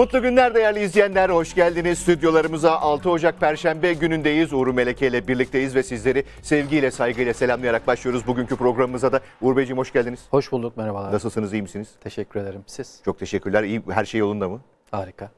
Mutlu günler değerli izleyenler. Hoş geldiniz stüdyolarımıza. 6 Ocak Perşembe günündeyiz. Uğur Meleke ile birlikteyiz ve sizleri sevgiyle, saygıyla selamlayarak başlıyoruz. Bugünkü programımıza da Uğur Beyciğim hoş geldiniz. Hoş bulduk, merhabalar. Nasılsınız, iyi misiniz? Teşekkür ederim. Siz? Çok teşekkürler. İyi, her şey yolunda mı? Harika.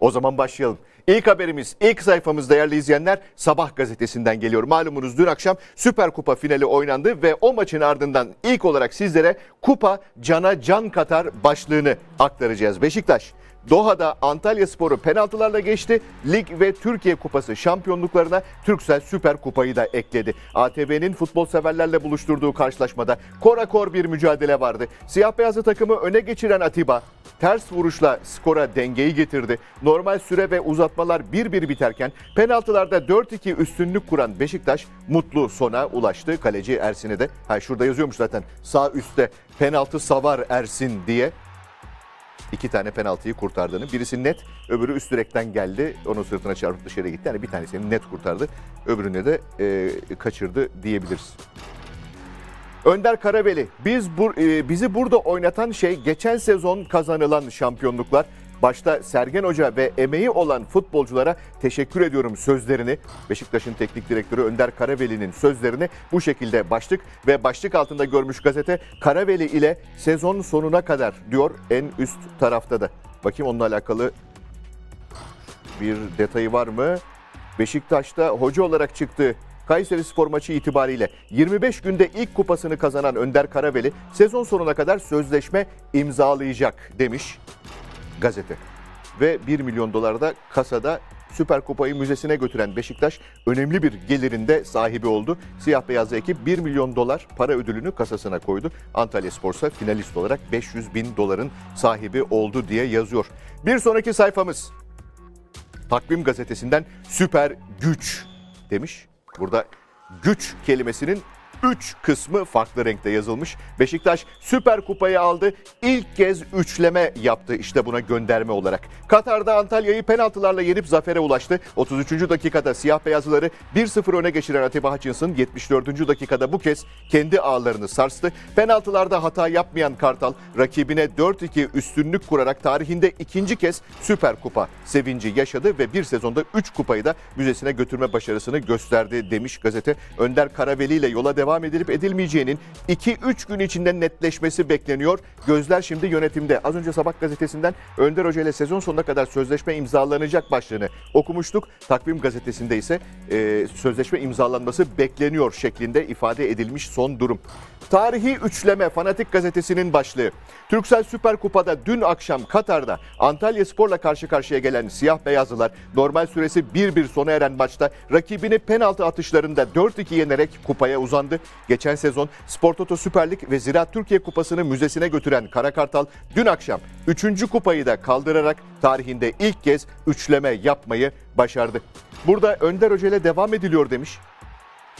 O zaman başlayalım. İlk haberimiz, ilk sayfamız değerli izleyenler Sabah gazetesinden geliyor. Malumunuz dün akşam Süper Kupa finali oynandı ve o maçın ardından ilk olarak sizlere Kupa Cana Can Katar başlığını aktaracağız. Beşiktaş Doha'da Antalya Sporu penaltılarla geçti. Lig ve Türkiye Kupası şampiyonluklarına Türksel Süper Kupayı da ekledi. ATV'nin futbol severlerle buluşturduğu karşılaşmada korakor bir mücadele vardı. Siyah beyazlı takımı öne geçiren Atiba ters vuruşla skora dengeyi getirdi. Normal süre ve uzatmalar 1-1 biterken penaltılarda 4-2 üstünlük kuran Beşiktaş mutlu sona ulaştı. Kaleci Ersin'e de ha şurada yazıyormuş zaten sağ üstte penaltı savar Ersin diye iki tane penaltıyı kurtardığını. Birisi net, öbürü üst direkten geldi. Onun sırtına çarpıp dışarı gitti. Yani bir tanesini net kurtardı. Öbürüne de e, kaçırdı diyebiliriz. Önder Karabeli, biz bu, e, bizi burada oynatan şey geçen sezon kazanılan şampiyonluklar başta Sergen Hoca ve emeği olan futbolculara teşekkür ediyorum sözlerini Beşiktaş'ın teknik direktörü Önder Karaveli'nin sözlerini bu şekilde başlık ve başlık altında görmüş gazete Karaveli ile sezon sonuna kadar diyor en üst tarafta da. Bakayım onunla alakalı bir detayı var mı? Beşiktaş'ta hoca olarak çıktı. Kayseri Spor maçı itibariyle 25 günde ilk kupasını kazanan Önder Karaveli sezon sonuna kadar sözleşme imzalayacak demiş gazete. Ve 1 milyon dolar da kasada Süper Kupa'yı müzesine götüren Beşiktaş önemli bir gelirinde sahibi oldu. Siyah beyazlı ekip 1 milyon dolar para ödülünü kasasına koydu. Antalya Spor'sa finalist olarak 500 bin doların sahibi oldu diye yazıyor. Bir sonraki sayfamız Takvim Gazetesi'nden süper güç demiş. Burada güç kelimesinin 3 kısmı farklı renkte yazılmış. Beşiktaş Süper Kupayı aldı. İlk kez üçleme yaptı işte buna gönderme olarak. Katar'da Antalya'yı penaltılarla yenip zafere ulaştı. 33. dakikada siyah beyazlıları 1-0 öne geçiren Atiba Hutchinson 74. dakikada bu kez kendi ağlarını sarstı. Penaltılarda hata yapmayan Kartal rakibine 4-2 üstünlük kurarak tarihinde ikinci kez Süper Kupa sevinci yaşadı ve bir sezonda 3 kupayı da müzesine götürme başarısını gösterdi demiş gazete. Önder Karaveli ile yola devam devam edilip edilmeyeceğinin 2-3 gün içinde netleşmesi bekleniyor. Gözler şimdi yönetimde. Az önce Sabah gazetesinden Önder Hoca ile sezon sonuna kadar sözleşme imzalanacak başlığını okumuştuk. Takvim gazetesinde ise e, sözleşme imzalanması bekleniyor şeklinde ifade edilmiş son durum. Tarihi Üçleme Fanatik gazetesinin başlığı. Türksel Süper Kupa'da dün akşam Katar'da Antalya Spor'la karşı karşıya gelen siyah beyazlılar normal süresi 1-1 sona eren maçta rakibini penaltı atışlarında 4-2 yenerek kupaya uzandı. Geçen sezon Spor Toto Süper Lig ve Ziraat Türkiye Kupası'nı müzesine götüren Karakartal dün akşam 3. kupayı da kaldırarak tarihinde ilk kez üçleme yapmayı başardı. Burada Önder Hoca ile devam ediliyor demiş.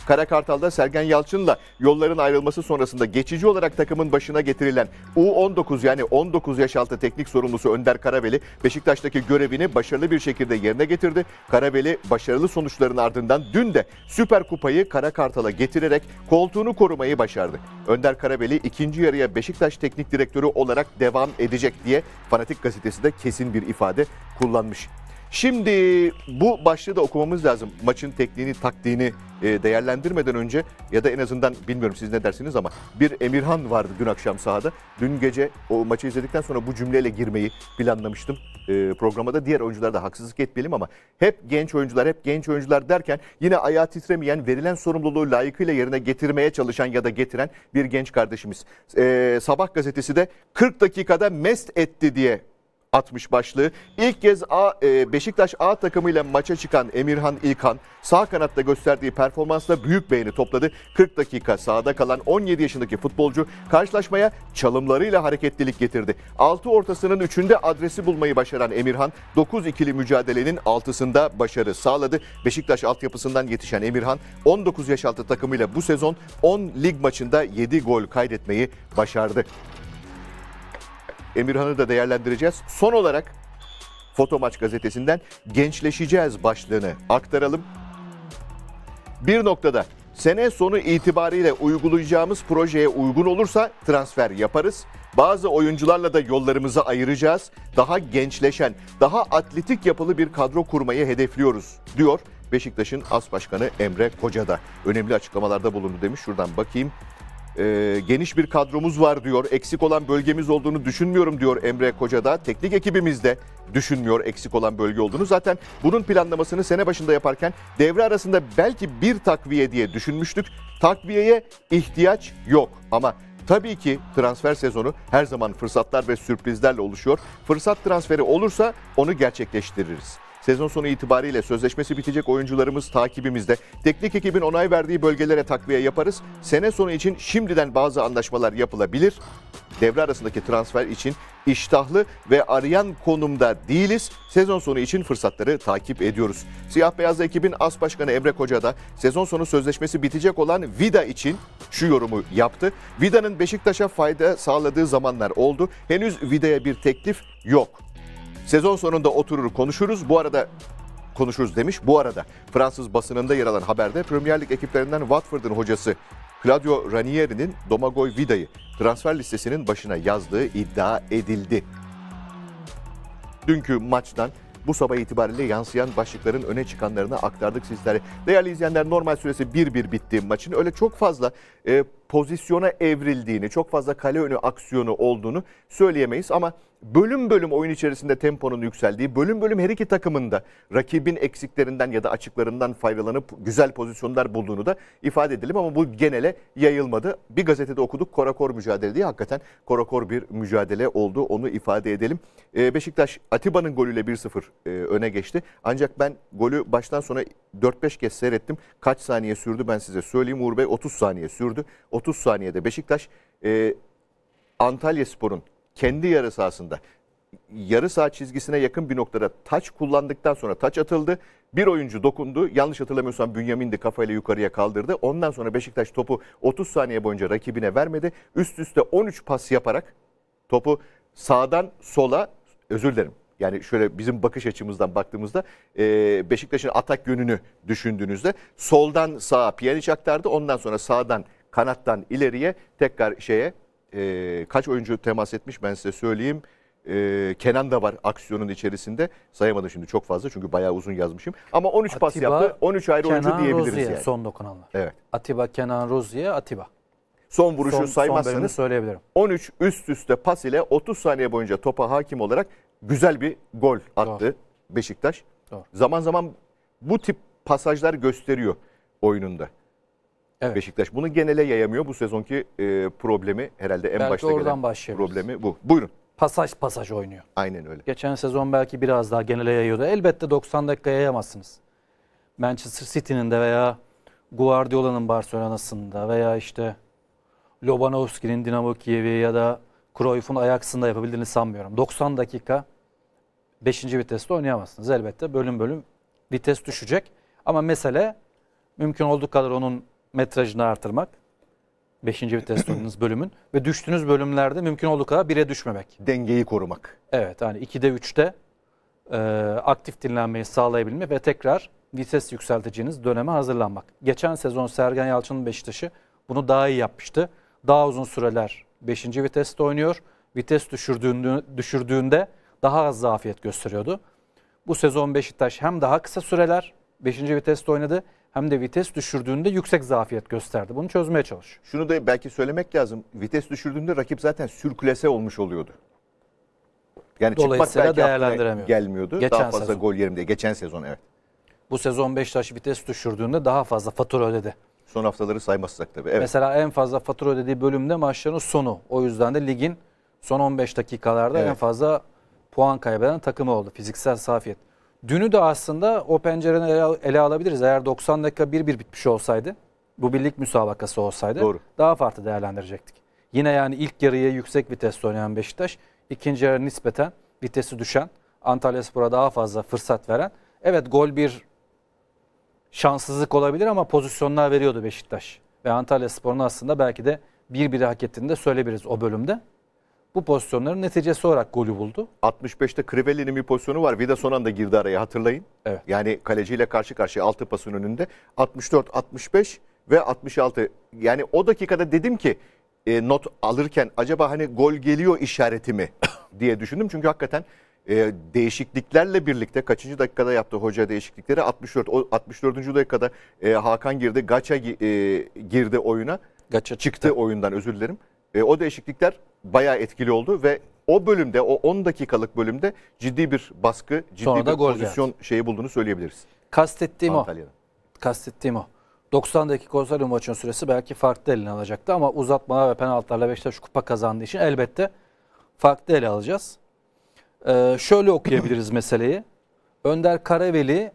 Kara Kartal'da Sergen Yalçın'la yolların ayrılması sonrasında geçici olarak takımın başına getirilen U19 yani 19 yaş altı teknik sorumlusu Önder Karabeli Beşiktaş'taki görevini başarılı bir şekilde yerine getirdi. Karabeli başarılı sonuçların ardından dün de Süper Kupayı Kara Kartal'a getirerek koltuğunu korumayı başardı. Önder Karabeli ikinci yarıya Beşiktaş teknik direktörü olarak devam edecek diye Fanatik gazetesi de kesin bir ifade kullanmış. Şimdi bu başlığı da okumamız lazım. Maçın tekniğini, taktiğini e, değerlendirmeden önce ya da en azından bilmiyorum siz ne dersiniz ama bir Emirhan vardı dün akşam sahada. Dün gece o maçı izledikten sonra bu cümleyle girmeyi planlamıştım e, programda. Diğer oyuncular da haksızlık etmeyelim ama hep genç oyuncular, hep genç oyuncular derken yine ayağı titremeyen, verilen sorumluluğu layıkıyla yerine getirmeye çalışan ya da getiren bir genç kardeşimiz. E, Sabah gazetesi de 40 dakikada mest etti diye atmış başlığı. İlk kez A, e, Beşiktaş A takımıyla maça çıkan Emirhan İlkan sağ kanatta gösterdiği performansla büyük beğeni topladı. 40 dakika sahada kalan 17 yaşındaki futbolcu karşılaşmaya çalımlarıyla hareketlilik getirdi. 6 ortasının 3'ünde adresi bulmayı başaran Emirhan 9 ikili mücadelenin 6'sında başarı sağladı. Beşiktaş altyapısından yetişen Emirhan 19 yaş altı takımıyla bu sezon 10 lig maçında 7 gol kaydetmeyi başardı. Emirhan'ı da değerlendireceğiz. Son olarak Foto Maç gazetesinden gençleşeceğiz başlığını aktaralım. Bir noktada sene sonu itibariyle uygulayacağımız projeye uygun olursa transfer yaparız. Bazı oyuncularla da yollarımızı ayıracağız. Daha gençleşen, daha atletik yapılı bir kadro kurmayı hedefliyoruz diyor Beşiktaş'ın as başkanı Emre Koca da. Önemli açıklamalarda bulundu demiş. Şuradan bakayım. E, geniş bir kadromuz var diyor. Eksik olan bölgemiz olduğunu düşünmüyorum diyor Emre Koca'da. Teknik ekibimiz de düşünmüyor eksik olan bölge olduğunu. Zaten bunun planlamasını sene başında yaparken devre arasında belki bir takviye diye düşünmüştük. Takviyeye ihtiyaç yok ama Tabii ki transfer sezonu her zaman fırsatlar ve sürprizlerle oluşuyor. Fırsat transferi olursa onu gerçekleştiririz. Sezon sonu itibariyle sözleşmesi bitecek oyuncularımız takibimizde. Teknik ekibin onay verdiği bölgelere takviye yaparız. Sene sonu için şimdiden bazı anlaşmalar yapılabilir. Devre arasındaki transfer için iştahlı ve arayan konumda değiliz. Sezon sonu için fırsatları takip ediyoruz. Siyah Beyazlı ekibin as başkanı Emre Koca da sezon sonu sözleşmesi bitecek olan Vida için şu yorumu yaptı. Vida'nın Beşiktaş'a fayda sağladığı zamanlar oldu. Henüz Vida'ya bir teklif yok. Sezon sonunda oturur konuşuruz. Bu arada konuşuruz demiş. Bu arada Fransız basınında yer alan haberde Premier Lig ekiplerinden Watford'un hocası Claudio Ranieri'nin Domagoj Vida'yı transfer listesinin başına yazdığı iddia edildi. Dünkü maçtan bu sabah itibariyle yansıyan başlıkların öne çıkanlarını aktardık sizlere. Değerli izleyenler normal süresi 1-1 bitti maçın. Öyle çok fazla e, pozisyona evrildiğini, çok fazla kale önü aksiyonu olduğunu söyleyemeyiz ama bölüm bölüm oyun içerisinde temponun yükseldiği, bölüm bölüm her iki takımında rakibin eksiklerinden ya da açıklarından faydalanıp güzel pozisyonlar bulduğunu da ifade edelim ama bu genele yayılmadı. Bir gazetede okuduk korakor mücadele diye hakikaten korakor bir mücadele oldu onu ifade edelim. Ee, Beşiktaş Atiba'nın golüyle 1-0 e, öne geçti. Ancak ben golü baştan sona 4-5 kez seyrettim. Kaç saniye sürdü ben size söyleyeyim. Uğur Bey 30 saniye sürdü. 30 saniyede Beşiktaş e, Antalya Spor'un kendi yarı sahasında yarı saha çizgisine yakın bir noktada taç kullandıktan sonra taç atıldı. Bir oyuncu dokundu. Yanlış hatırlamıyorsam de kafayla yukarıya kaldırdı. Ondan sonra Beşiktaş topu 30 saniye boyunca rakibine vermedi. Üst üste 13 pas yaparak topu sağdan sola özür dilerim. Yani şöyle bizim bakış açımızdan baktığımızda e, Beşiktaş'ın atak yönünü düşündüğünüzde soldan sağa Pjanic aktardı. Ondan sonra sağdan kanattan ileriye tekrar şeye e, kaç oyuncu temas etmiş ben size söyleyeyim. E, Kenan da var aksiyonun içerisinde. Sayamadım şimdi çok fazla çünkü bayağı uzun yazmışım. Ama 13 Atiba, pas yaptı. 13 ayrı Kenan oyuncu diyebiliriz Rozier, yani. son dokunanlar. Evet. Atiba, Kenan, Rozier, Atiba. Son vuruşu son, saymazsanız son söyleyebilirim. 13 üst üste pas ile 30 saniye boyunca topa hakim olarak güzel bir gol attı Doğru. Beşiktaş. Doğru. Zaman zaman bu tip pasajlar gösteriyor oyununda. Evet. Beşiktaş bunu genele yayamıyor. Bu sezonki e, problemi herhalde en belki başta oradan gelen problemi bu. Buyurun. Pasaj pasaj oynuyor. Aynen öyle. Geçen sezon belki biraz daha genele yayıyordu. Elbette 90 dakika yayamazsınız. Manchester City'nin de veya Guardiola'nın Barcelona'sında veya işte Lobanovski'nin Dinamo Kiev'i ya da Cruyff'un Ajax'ında yapabildiğini sanmıyorum. 90 dakika 5. viteste oynayamazsınız. Elbette bölüm bölüm vites düşecek. Ama mesele mümkün olduğu kadar onun metrajını artırmak. beşinci vites turunuz bölümün ve düştüğünüz bölümlerde mümkün olduğu kadar 1'e düşmemek. Dengeyi korumak. Evet hani 2'de 3'te e, aktif dinlenmeyi sağlayabilme ve tekrar vites yükselteceğiniz döneme hazırlanmak. Geçen sezon Sergen Yalçın'ın Beşiktaş'ı bunu daha iyi yapmıştı. Daha uzun süreler beşinci viteste oynuyor. Vites düşürdüğünde, düşürdüğünde daha az zafiyet gösteriyordu. Bu sezon Beşiktaş hem daha kısa süreler 5. viteste oynadı hem de vites düşürdüğünde yüksek zafiyet gösterdi. Bunu çözmeye çalış. Şunu da belki söylemek lazım. Vites düşürdüğünde rakip zaten sürklese olmuş oluyordu. Yani Dolayısıyla çıkmak belki değerlendiremiyor. gelmiyordu. Geçen daha fazla sezon. gol yerim diye. Geçen sezon evet. Bu sezon Beşiktaş vites düşürdüğünde daha fazla fatura ödedi. Son haftaları saymazsak tabii. Evet. Mesela en fazla fatura ödediği bölümde maçların sonu. O yüzden de ligin son 15 dakikalarda evet. en fazla puan kaybeden takımı oldu. Fiziksel safiyet. Dünü de aslında o pencereden ele, alabiliriz. Eğer 90 dakika 1-1 bitmiş olsaydı, bu birlik müsabakası olsaydı Doğru. daha farklı değerlendirecektik. Yine yani ilk yarıya yüksek vitesle oynayan Beşiktaş, ikinci yarı nispeten vitesi düşen, Antalya Spor'a daha fazla fırsat veren. Evet gol bir şanssızlık olabilir ama pozisyonlar veriyordu Beşiktaş. Ve Antalya Spor'un aslında belki de bir biri hak ettiğini de söyleyebiliriz o bölümde bu pozisyonların neticesi olarak golü buldu. 65'te Crivelli'nin bir pozisyonu var. Vida son anda girdi araya hatırlayın. Evet. Yani kaleciyle karşı karşıya altı pasın önünde. 64-65 ve 66. Yani o dakikada dedim ki e, not alırken acaba hani gol geliyor işareti mi diye düşündüm. Çünkü hakikaten e, değişikliklerle birlikte kaçıncı dakikada yaptı hoca değişiklikleri 64 o 64. dakikada e, Hakan girdi, Gaça e, girdi oyuna. Gaça çıktı. çıktı oyundan özür dilerim. E, o değişiklikler bayağı etkili oldu ve o bölümde o 10 dakikalık bölümde ciddi bir baskı, ciddi Sonra bir gol pozisyon geldi. şeyi bulduğunu söyleyebiliriz. Kastettiğim Antalya'da. o. Kastettiğim o. 90 dakika olsaydı maçın süresi belki farklı eline alacaktı ama uzatmalar ve penaltılarla Beşiktaş kupa kazandığı için elbette farklı ele alacağız. Ee, şöyle okuyabiliriz meseleyi. Önder Karaveli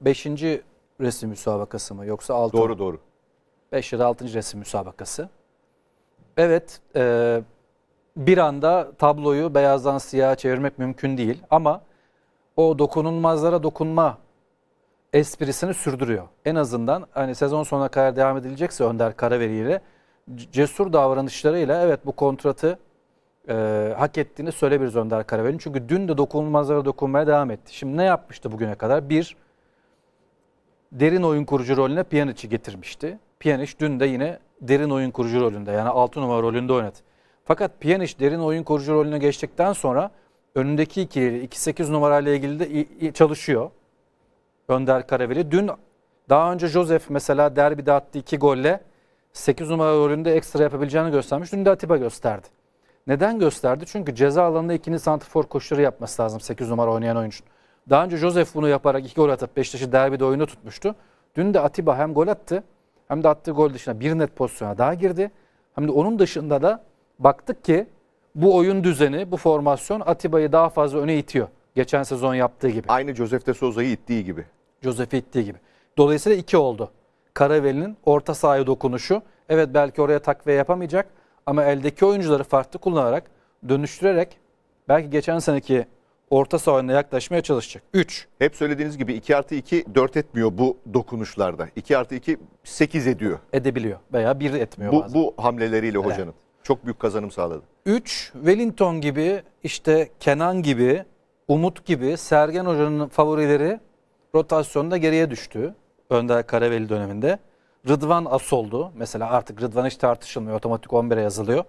5. resim müsabakası mı yoksa 6. Doğru doğru. 5 ya da 6. resim müsabakası. Evet, e, bir anda tabloyu beyazdan siyaha çevirmek mümkün değil ama o dokunulmazlara dokunma esprisini sürdürüyor. En azından hani sezon sonuna kadar devam edilecekse Önder Karaveri ile cesur davranışlarıyla evet bu kontratı e, hak ettiğini söyleyebiliriz Önder Karaveri'nin. Çünkü dün de dokunulmazlara dokunmaya devam etti. Şimdi ne yapmıştı bugüne kadar? Bir, derin oyun kurucu rolüne Pjanic'i getirmişti. Pjanic dün de yine derin oyun kurucu rolünde yani 6 numara rolünde oynat. Fakat Pjanic derin oyun kurucu rolüne geçtikten sonra önündeki ikili 2-8 numarayla ilgili de çalışıyor. Önder Karaveli. Dün daha önce Josef mesela derbide attı 2 golle 8 numara rolünde ekstra yapabileceğini göstermiş. Dün de Atiba gösterdi. Neden gösterdi? Çünkü ceza alanında ikini santifor koşuları yapması lazım 8 numara oynayan oyuncunun. Daha önce Josef bunu yaparak 2 gol atıp Beşiktaş'ı derbide oyunu tutmuştu. Dün de Atiba hem gol attı hem de attığı gol dışında bir net pozisyona daha girdi. Hem de onun dışında da baktık ki bu oyun düzeni, bu formasyon Atiba'yı daha fazla öne itiyor. Geçen sezon yaptığı gibi. Aynı Josef de Souza'yı ittiği gibi. Josef ittiği gibi. Dolayısıyla iki oldu. Karaveli'nin orta sahaya dokunuşu. Evet belki oraya takviye yapamayacak ama eldeki oyuncuları farklı kullanarak, dönüştürerek belki geçen seneki orta sahaya yaklaşmaya çalışacak. 3. Hep söylediğiniz gibi 2 artı 2 4 etmiyor bu dokunuşlarda. 2 artı 2 8 ediyor. Edebiliyor veya 1 etmiyor bu, bazen. Bu hamleleriyle evet. hocanın çok büyük kazanım sağladı. 3. Wellington gibi işte Kenan gibi Umut gibi Sergen Hoca'nın favorileri rotasyonda geriye düştü. Önder Karaveli döneminde. Rıdvan as oldu. Mesela artık Rıdvan hiç tartışılmıyor. Otomatik 11'e yazılıyor.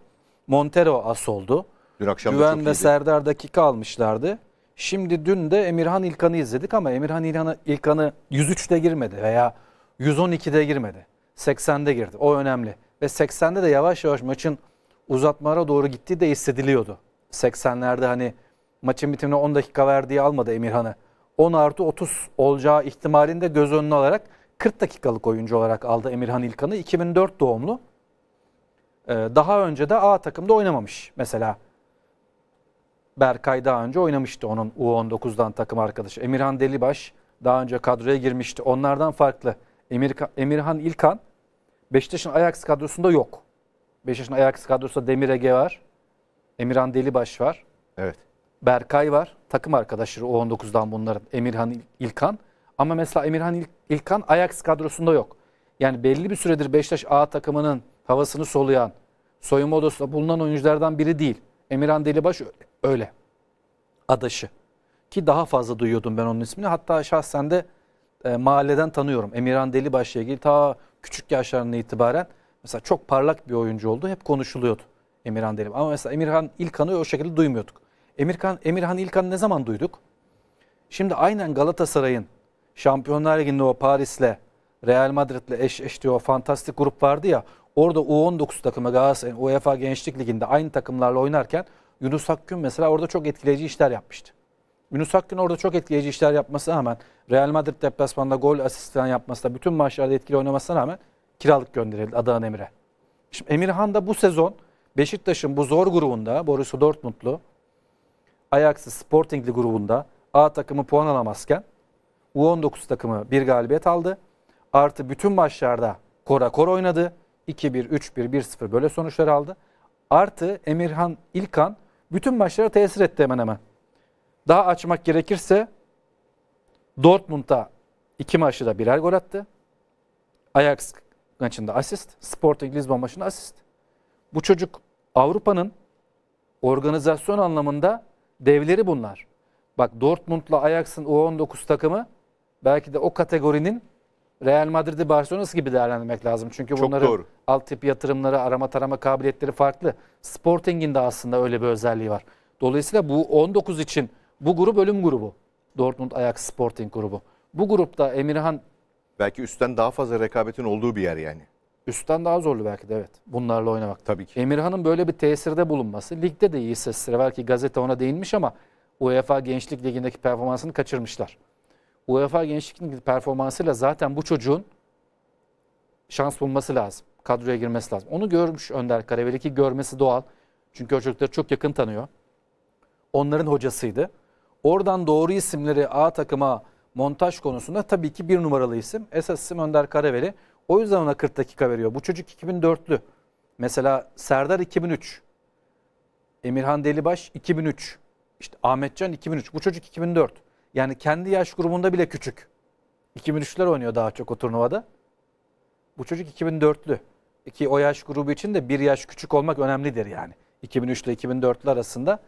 Montero as oldu. Dün akşam Güven ve Serdar dakika almışlardı. Şimdi dün de Emirhan İlkan'ı izledik ama Emirhan İlkan'ı 103'te girmedi veya 112'de girmedi. 80'de girdi. O önemli. Ve 80'de de yavaş yavaş maçın uzatmalara doğru gittiği de hissediliyordu. 80'lerde hani maçın bitimine 10 dakika verdiği almadı Emirhan'ı. 10 artı 30 olacağı ihtimalini de göz önüne alarak 40 dakikalık oyuncu olarak aldı Emirhan İlkan'ı. 2004 doğumlu. Ee, daha önce de A takımda oynamamış mesela Berkay daha önce oynamıştı onun U19'dan takım arkadaşı. Emirhan Delibaş daha önce kadroya girmişti. Onlardan farklı. Emir, Emirhan İlkan Beşiktaş'ın Ajax kadrosunda yok. Beşiktaş'ın Ajax kadrosunda Demir Ege var. Emirhan Delibaş var. Evet. Berkay var. Takım arkadaşları U19'dan bunların. Emirhan İlkan. Ama mesela Emirhan İlkan Ajax kadrosunda yok. Yani belli bir süredir Beşiktaş A takımının havasını soluyan, soyunma odasında bulunan oyunculardan biri değil. Emirhan Delibaş Öyle. Adaşı. Ki daha fazla duyuyordum ben onun ismini. Hatta şahsen de e, mahalleden tanıyorum. Emirhan Delibaş'la ilgili ta küçük yaşlarına itibaren mesela çok parlak bir oyuncu oldu. Hep konuşuluyordu Emirhan Delibaş. Ama mesela Emirhan İlkan'ı o şekilde duymuyorduk. Emirhan, Emirhan İlkan'ı ne zaman duyduk? Şimdi aynen Galatasaray'ın Şampiyonlar Ligi'nde o Paris'le Real Madrid'le eş eşti o fantastik grup vardı ya. Orada U19 takımı Galatasaray'ın UEFA Gençlik Ligi'nde aynı takımlarla oynarken Yunus Akgün mesela orada çok etkileyici işler yapmıştı. Yunus Akgün orada çok etkileyici işler yapmasına rağmen Real Madrid deplasmanında gol asistan yapması bütün maçlarda etkili oynamasına rağmen kiralık gönderildi Adana Emir'e. Şimdi Emirhan da bu sezon Beşiktaş'ın bu zor grubunda Borussia Dortmund'lu Ajax'ı Sporting'li grubunda A takımı puan alamazken U19 takımı bir galibiyet aldı. Artı bütün maçlarda kora kor oynadı. 2-1, 3-1, 1-0 böyle sonuçlar aldı. Artı Emirhan İlkan bütün maçlara tesir etti hemen hemen. Daha açmak gerekirse Dortmund'a iki maçı da birer gol attı. Ajax maçında asist. Sporting Lisbon maçında asist. Bu çocuk Avrupa'nın organizasyon anlamında devleri bunlar. Bak Dortmund'la Ajax'ın U19 takımı belki de o kategorinin Real Madrid'i Barcelona'sı gibi değerlendirmek lazım. Çünkü Çok bunların doğru. altyapı yatırımları, arama tarama kabiliyetleri farklı. Sporting'in de aslında öyle bir özelliği var. Dolayısıyla bu 19 için bu grup ölüm grubu. Dortmund Ajax Sporting grubu. Bu grupta Emirhan... Belki üstten daha fazla rekabetin olduğu bir yer yani. Üstten daha zorlu belki de evet. Bunlarla oynamak. Tabii ki. Emirhan'ın böyle bir tesirde bulunması. Ligde de iyi sesleri. Belki gazete ona değinmiş ama UEFA Gençlik Ligi'ndeki performansını kaçırmışlar. UEFA Gençlik Ligi performansıyla zaten bu çocuğun şans bulması lazım. Kadroya girmesi lazım. Onu görmüş Önder Karaveli ki görmesi doğal. Çünkü o çocukları çok yakın tanıyor. Onların hocasıydı. Oradan doğru isimleri A takıma montaj konusunda tabii ki bir numaralı isim. Esas isim Önder Karaveli. O yüzden ona 40 dakika veriyor. Bu çocuk 2004'lü. Mesela Serdar 2003. Emirhan Delibaş 2003. İşte Ahmetcan 2003. Bu çocuk 2004. Yani kendi yaş grubunda bile küçük. 2003'ler oynuyor daha çok o turnuvada. Bu çocuk 2004'lü. Ki o yaş grubu için de bir yaş küçük olmak önemlidir yani. 2003 ile 2004'lü arasında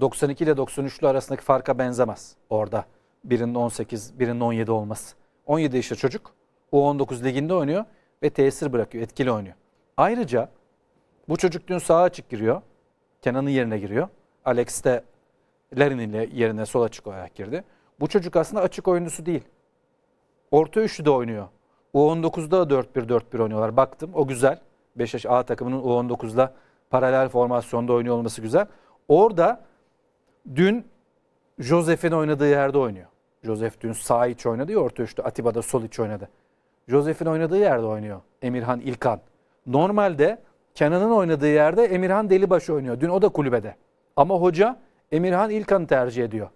92 ile 93'lü arasındaki farka benzemez orada. Birinin 18, birinin 17 olması. 17 yaşında çocuk U19 liginde oynuyor ve tesir bırakıyor, etkili oynuyor. Ayrıca bu çocuk dün sağa açık giriyor. Kenan'ın yerine giriyor. Alex de Larin yerine sola açık olarak girdi. Bu çocuk aslında açık oyuncusu değil. Orta üçlü de oynuyor. U19'da da 4-1-4-1 oynuyorlar. Baktım o güzel. Beşiktaş A takımının u 19'da paralel formasyonda oynuyor olması güzel. Orada dün Josef'in oynadığı yerde oynuyor. Josef dün sağ iç oynadı ya orta üçlü. Atiba'da sol iç oynadı. Josef'in oynadığı yerde oynuyor Emirhan İlkan. Normalde Kenan'ın oynadığı yerde Emirhan Delibaşı oynuyor. Dün o da kulübede. Ama hoca Emirhan İlkan'ı tercih ediyor.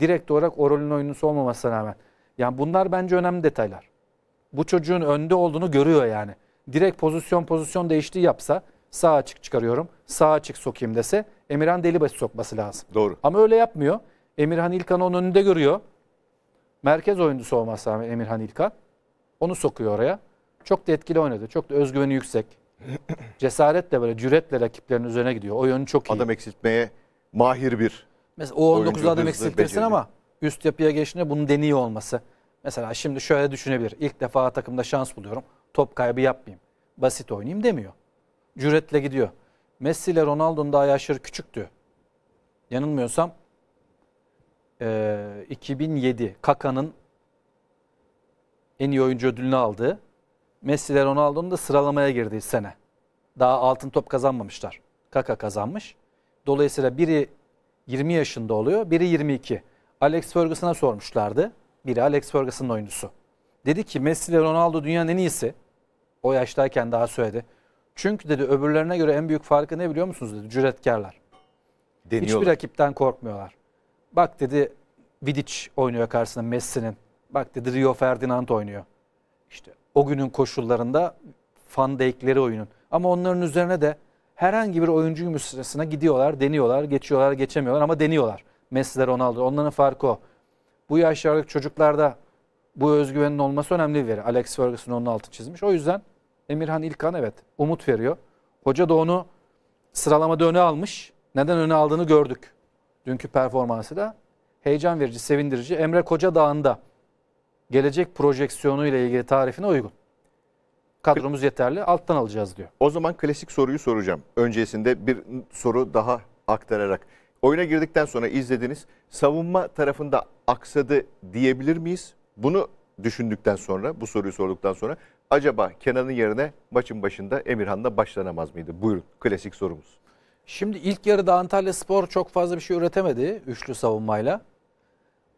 Direkt olarak o rolün oyuncusu olmamasına rağmen. Yani bunlar bence önemli detaylar. Bu çocuğun önde olduğunu görüyor yani. Direkt pozisyon pozisyon değiştiği yapsa sağ açık çıkarıyorum, sağ açık sokayım dese Emirhan Delibaşı sokması lazım. Doğru. Ama öyle yapmıyor. Emirhan İlkan'ı onun önünde görüyor. Merkez oyuncusu olması rağmen Emirhan İlkan. Onu sokuyor oraya. Çok da etkili oynadı. Çok da özgüveni yüksek. Cesaretle böyle cüretle rakiplerin üzerine gidiyor. O yönü çok iyi. Adam eksiltmeye mahir bir Mesela O19'larda demek eksiltirsin ama üst yapıya geçtiğinde bunun deniyor olması. Mesela şimdi şöyle düşünebilir. İlk defa takımda şans buluyorum. Top kaybı yapmayayım. Basit oynayayım demiyor. Cüretle gidiyor. Messi ile Ronaldo'nun daha yaşları küçüktü. Yanılmıyorsam e, 2007 Kaka'nın en iyi oyuncu ödülünü aldığı Messi ile Ronaldo'nun da sıralamaya girdiği sene. Daha altın top kazanmamışlar. Kaka kazanmış. Dolayısıyla biri 20 yaşında oluyor, biri 22. Alex Ferguson'a sormuşlardı. Biri Alex Ferguson'ın oyuncusu. Dedi ki Messi ve Ronaldo dünyanın en iyisi. O yaştayken daha söyledi. Çünkü dedi öbürlerine göre en büyük farkı ne biliyor musunuz dedi. Cüretkarlar. Deniyorlar. Hiçbir rakipten korkmuyorlar. Bak dedi Vidic oynuyor karşısında Messi'nin. Bak dedi Rio Ferdinand oynuyor. İşte o günün koşullarında fan deykleri oyunun. Ama onların üzerine de herhangi bir oyuncu yumuşasına gidiyorlar, deniyorlar, geçiyorlar, geçemiyorlar ama deniyorlar. Messi, Ronaldo. Onların farkı o. Bu yaşlardaki çocuklarda bu özgüvenin olması önemli bir veri. Alex Ferguson onun altı çizmiş. O yüzden Emirhan İlkan evet umut veriyor. Hoca da onu sıralamada öne almış. Neden öne aldığını gördük. Dünkü performansı da heyecan verici, sevindirici. Emre Koca Dağı'nda gelecek projeksiyonu ile ilgili tarifine uygun. Kadromuz yeterli. Alttan alacağız diyor. O zaman klasik soruyu soracağım. Öncesinde bir soru daha aktararak. Oyuna girdikten sonra izlediniz. Savunma tarafında aksadı diyebilir miyiz? Bunu düşündükten sonra, bu soruyu sorduktan sonra acaba Kenan'ın yerine maçın başında Emirhan'la başlanamaz mıydı? Buyurun klasik sorumuz. Şimdi ilk yarıda Antalya Spor çok fazla bir şey üretemedi üçlü savunmayla.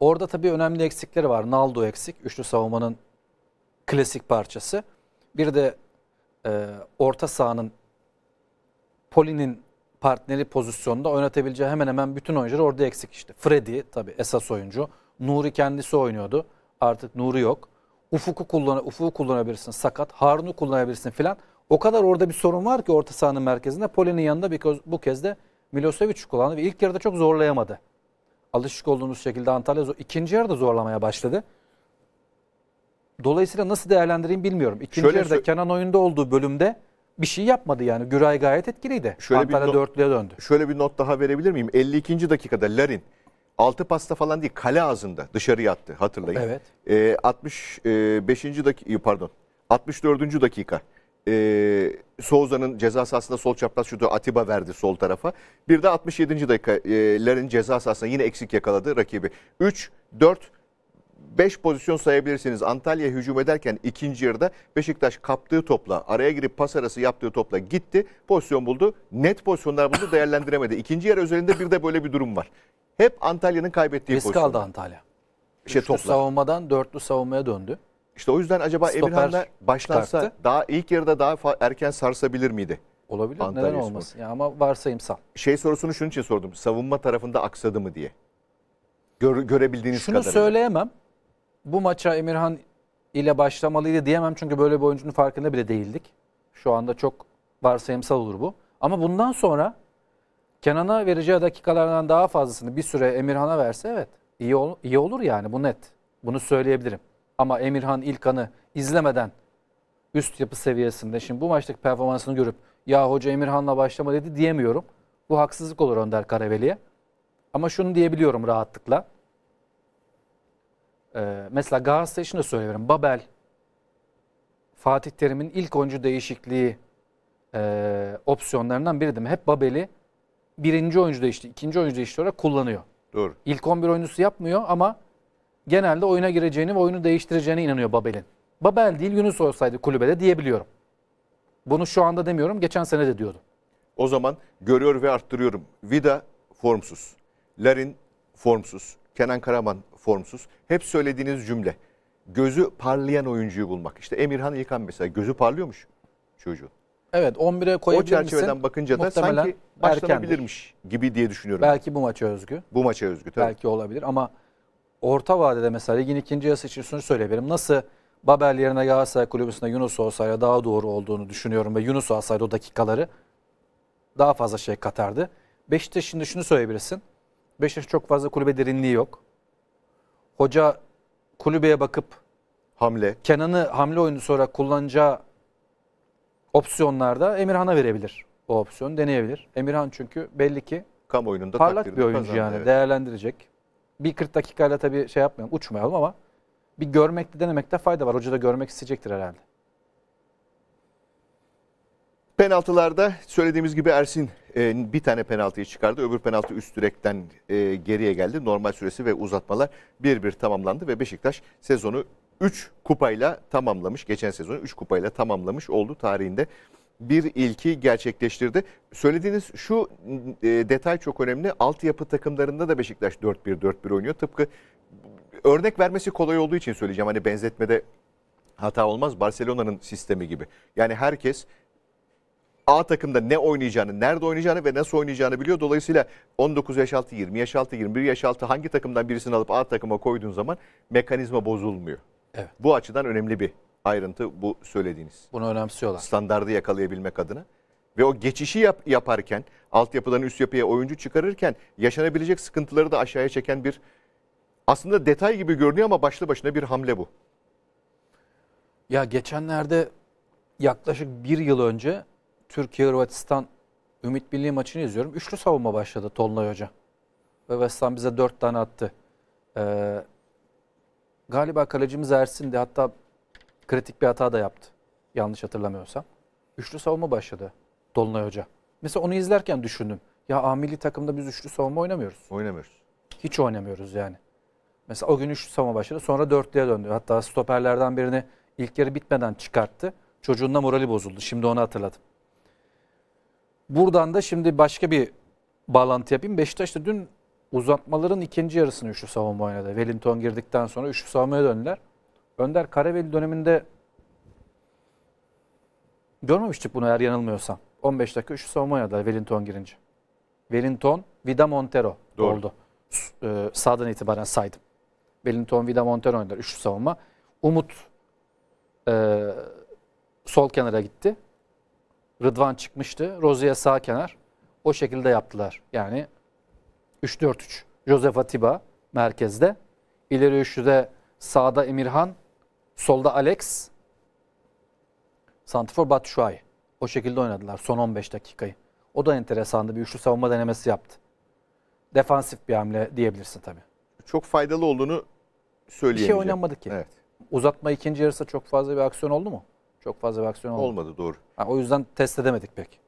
Orada tabii önemli eksikleri var. Naldo eksik, üçlü savunmanın klasik parçası. Bir de e, orta sahanın Poli'nin partneri pozisyonunda oynatabileceği hemen hemen bütün oyuncular orada eksik işte. Freddy tabii esas oyuncu. Nuri kendisi oynuyordu. Artık Nuri yok. Ufuk'u kullan Ufuk'u kullanabilirsin sakat. Harun'u kullanabilirsin filan. O kadar orada bir sorun var ki orta sahanın merkezinde. Poli'nin yanında bir kez, bu kez de Milosevic kullandı ve ilk yarıda çok zorlayamadı. Alışık olduğunuz şekilde Antalya ikinci yarıda zorlamaya başladı. Dolayısıyla nasıl değerlendireyim bilmiyorum. İkinci Şöyle yarıda Kenan oyunda olduğu bölümde bir şey yapmadı yani. Güray gayet etkiliydi. Şöyle Antalya bir dörtlüye döndü. Şöyle bir not daha verebilir miyim? 52. dakikada Larin altı pasta falan değil kale ağzında dışarı attı hatırlayın. Evet. Ee, 65. E, dakika pardon 64. dakika e, ee, Souza'nın ceza sahasında sol çapraz şutu Atiba verdi sol tarafa. Bir de 67. dakika dakikaların e, ceza sahasında yine eksik yakaladı rakibi. 3, 4, 5 pozisyon sayabilirsiniz. Antalya hücum ederken ikinci yarıda Beşiktaş kaptığı topla, araya girip pas arası yaptığı topla gitti. Pozisyon buldu. Net pozisyonlar buldu, değerlendiremedi. İkinci yarı özelinde bir de böyle bir durum var. Hep Antalya'nın kaybettiği Risk pozisyon. aldı Antalya. İşte Üçlü topla. savunmadan dörtlü savunmaya döndü. İşte o yüzden acaba Stoper Emirhan'la başlansa çıkarttı. daha ilk yarıda daha erken sarsabilir miydi? Olabilir. Antalya Neden olmasın? Ya ama varsayımsal. Şey sorusunu şunun için sordum. Savunma tarafında aksadı mı diye. Gör, görebildiğiniz Şunu kadarıyla. söyleyemem bu maça Emirhan ile başlamalıydı diyemem çünkü böyle bir oyuncunun farkında bile değildik. Şu anda çok varsayımsal olur bu. Ama bundan sonra Kenan'a vereceği dakikalardan daha fazlasını bir süre Emirhan'a verse evet iyi, ol, iyi olur yani bu net. Bunu söyleyebilirim. Ama Emirhan İlkan'ı izlemeden üst yapı seviyesinde şimdi bu maçtaki performansını görüp ya hoca Emirhan'la başlama dedi diyemiyorum. Bu haksızlık olur Önder Karaveli'ye. Ama şunu diyebiliyorum rahatlıkla. Ee, mesela Galatasaray için de söylüyorum. Babel, Fatih Terim'in ilk oyuncu değişikliği e, opsiyonlarından biri Hep Babel'i birinci oyuncu değişti, ikinci oyuncu değişti olarak kullanıyor. Doğru. İlk 11 oyuncusu yapmıyor ama genelde oyuna gireceğini ve oyunu değiştireceğine inanıyor Babel'in. Babel değil Yunus olsaydı kulübede diyebiliyorum. Bunu şu anda demiyorum, geçen sene de diyordum. O zaman görüyor ve arttırıyorum. Vida formsuz. Larin formsuz. Kenan Karaman formsuz. Hep söylediğiniz cümle. Gözü parlayan oyuncuyu bulmak. İşte Emirhan İlkan mesela gözü parlıyormuş çocuğu. Evet 11'e koyabilir O çerçeveden misin? bakınca da sanki başlanabilirmiş erkendir. gibi diye düşünüyorum. Belki bu maça özgü. Bu maça özgü tabii. Belki olabilir ama orta vadede mesela ligin ikinci yarısı için şunu söyleyebilirim. Nasıl Babel yerine Galatasaray kulübüsünde Yunus olsaydı daha doğru olduğunu düşünüyorum ve Yunus alsaydı o dakikaları daha fazla şey katardı. Beşiktaş şimdi şunu söyleyebilirsin. Beşiktaş çok fazla kulübe derinliği yok hoca kulübeye bakıp hamle Kenan'ı hamle oyuncusu olarak kullanacağı opsiyonlarda Emirhan'a verebilir. O opsiyonu deneyebilir. Emirhan çünkü belli ki kamuoyunun da parlak bir oyuncu kazandı, yani evet. değerlendirecek. Bir 40 dakikayla tabii şey yapmayalım uçmayalım ama bir görmekte denemekte fayda var. Hoca da görmek isteyecektir herhalde. Penaltılarda söylediğimiz gibi Ersin e, bir tane penaltıyı çıkardı. Öbür penaltı üst direkten e, geriye geldi. Normal süresi ve uzatmalar bir bir tamamlandı ve Beşiktaş sezonu 3 kupayla tamamlamış. Geçen sezonu 3 kupayla tamamlamış oldu tarihinde. Bir ilki gerçekleştirdi. Söylediğiniz şu e, detay çok önemli. Altyapı takımlarında da Beşiktaş 4-1-4-1 oynuyor. Tıpkı örnek vermesi kolay olduğu için söyleyeceğim. Hani benzetmede hata olmaz. Barcelona'nın sistemi gibi. Yani herkes A takımda ne oynayacağını, nerede oynayacağını ve nasıl oynayacağını biliyor. Dolayısıyla 19 yaş altı, 20 yaş altı, 21 yaş altı hangi takımdan birisini alıp A takıma koyduğun zaman mekanizma bozulmuyor. Evet. Bu açıdan önemli bir ayrıntı bu söylediğiniz. Bunu önemsiyorlar. Standardı yakalayabilmek adına. Ve o geçişi yap, yaparken, altyapıdan üst yapıya oyuncu çıkarırken yaşanabilecek sıkıntıları da aşağıya çeken bir aslında detay gibi görünüyor ama başlı başına bir hamle bu. Ya geçenlerde yaklaşık bir yıl önce Türkiye-Hırvatistan Ümit Birliği maçını izliyorum. Üçlü savunma başladı Tolunay Hoca. Ve West Ham bize dört tane attı. Ee, galiba kalecimiz ersindi, hatta kritik bir hata da yaptı. Yanlış hatırlamıyorsam. Üçlü savunma başladı Dolunay Hoca. Mesela onu izlerken düşündüm. Ya A milli takımda biz üçlü savunma oynamıyoruz. Oynamıyoruz. Hiç oynamıyoruz yani. Mesela o gün üçlü savunma başladı. Sonra dörtlüye döndü. Hatta stoperlerden birini ilk yarı bitmeden çıkarttı. Çocuğunda morali bozuldu. Şimdi onu hatırladım. Buradan da şimdi başka bir bağlantı yapayım. Beşiktaş'ta dün uzatmaların ikinci yarısını üçlü savunma oynadı. Wellington girdikten sonra üçlü savunmaya döndüler. Önder Karaveli döneminde görmemiştik bunu eğer yanılmıyorsam. 15 dakika üçlü savunma oynadılar Wellington girince. Wellington, Vida Montero Doğru. oldu. Ee, sağdan itibaren saydım. Wellington, Vida Montero oynadılar üçlü savunma. Umut e, sol kenara gitti. Rıdvan çıkmıştı. Rozi'ye sağ kenar. O şekilde yaptılar. Yani 3-4-3. Josef Atiba merkezde. İleri üçlüde sağda Emirhan. Solda Alex. Santifor Batshuayi. O şekilde oynadılar son 15 dakikayı. O da enteresandı. Bir üçlü savunma denemesi yaptı. Defansif bir hamle diyebilirsin tabii. Çok faydalı olduğunu söyleyemeyeceğim. Bir şey oynanmadı ki. Evet. Uzatma ikinci yarısı çok fazla bir aksiyon oldu mu? Çok fazla bir aksiyon olmadı. Olmadı doğru. Ha, o yüzden test edemedik pek.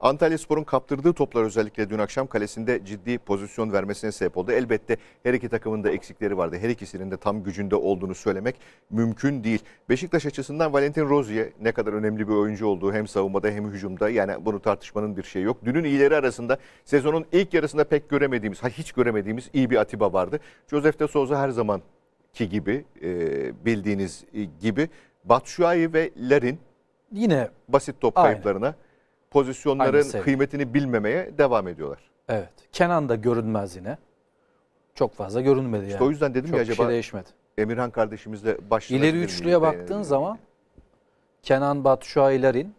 Antalya Spor'un kaptırdığı toplar özellikle dün akşam kalesinde ciddi pozisyon vermesine sebep oldu. Elbette her iki takımın da eksikleri vardı. Her ikisinin de tam gücünde olduğunu söylemek mümkün değil. Beşiktaş açısından Valentin Rozier ne kadar önemli bir oyuncu olduğu hem savunmada hem hücumda yani bunu tartışmanın bir şeyi yok. Dünün iyileri arasında sezonun ilk yarısında pek göremediğimiz, hiç göremediğimiz iyi bir Atiba vardı. Josef de Souza her zaman ki gibi e, bildiğiniz e, gibi Batshuayi ve Larin yine basit top aynen. kayıplarına pozisyonların Aynı kıymetini bilmemeye devam ediyorlar. Evet. Kenan da görünmez yine. Çok fazla görünmedi yani. İşte o yüzden dedim Çok ya şey acaba şey değişmedi. Emirhan kardeşimizle başlıyor. İleri üçlüye baktığın de, zaman Kenan Batshuayi Larin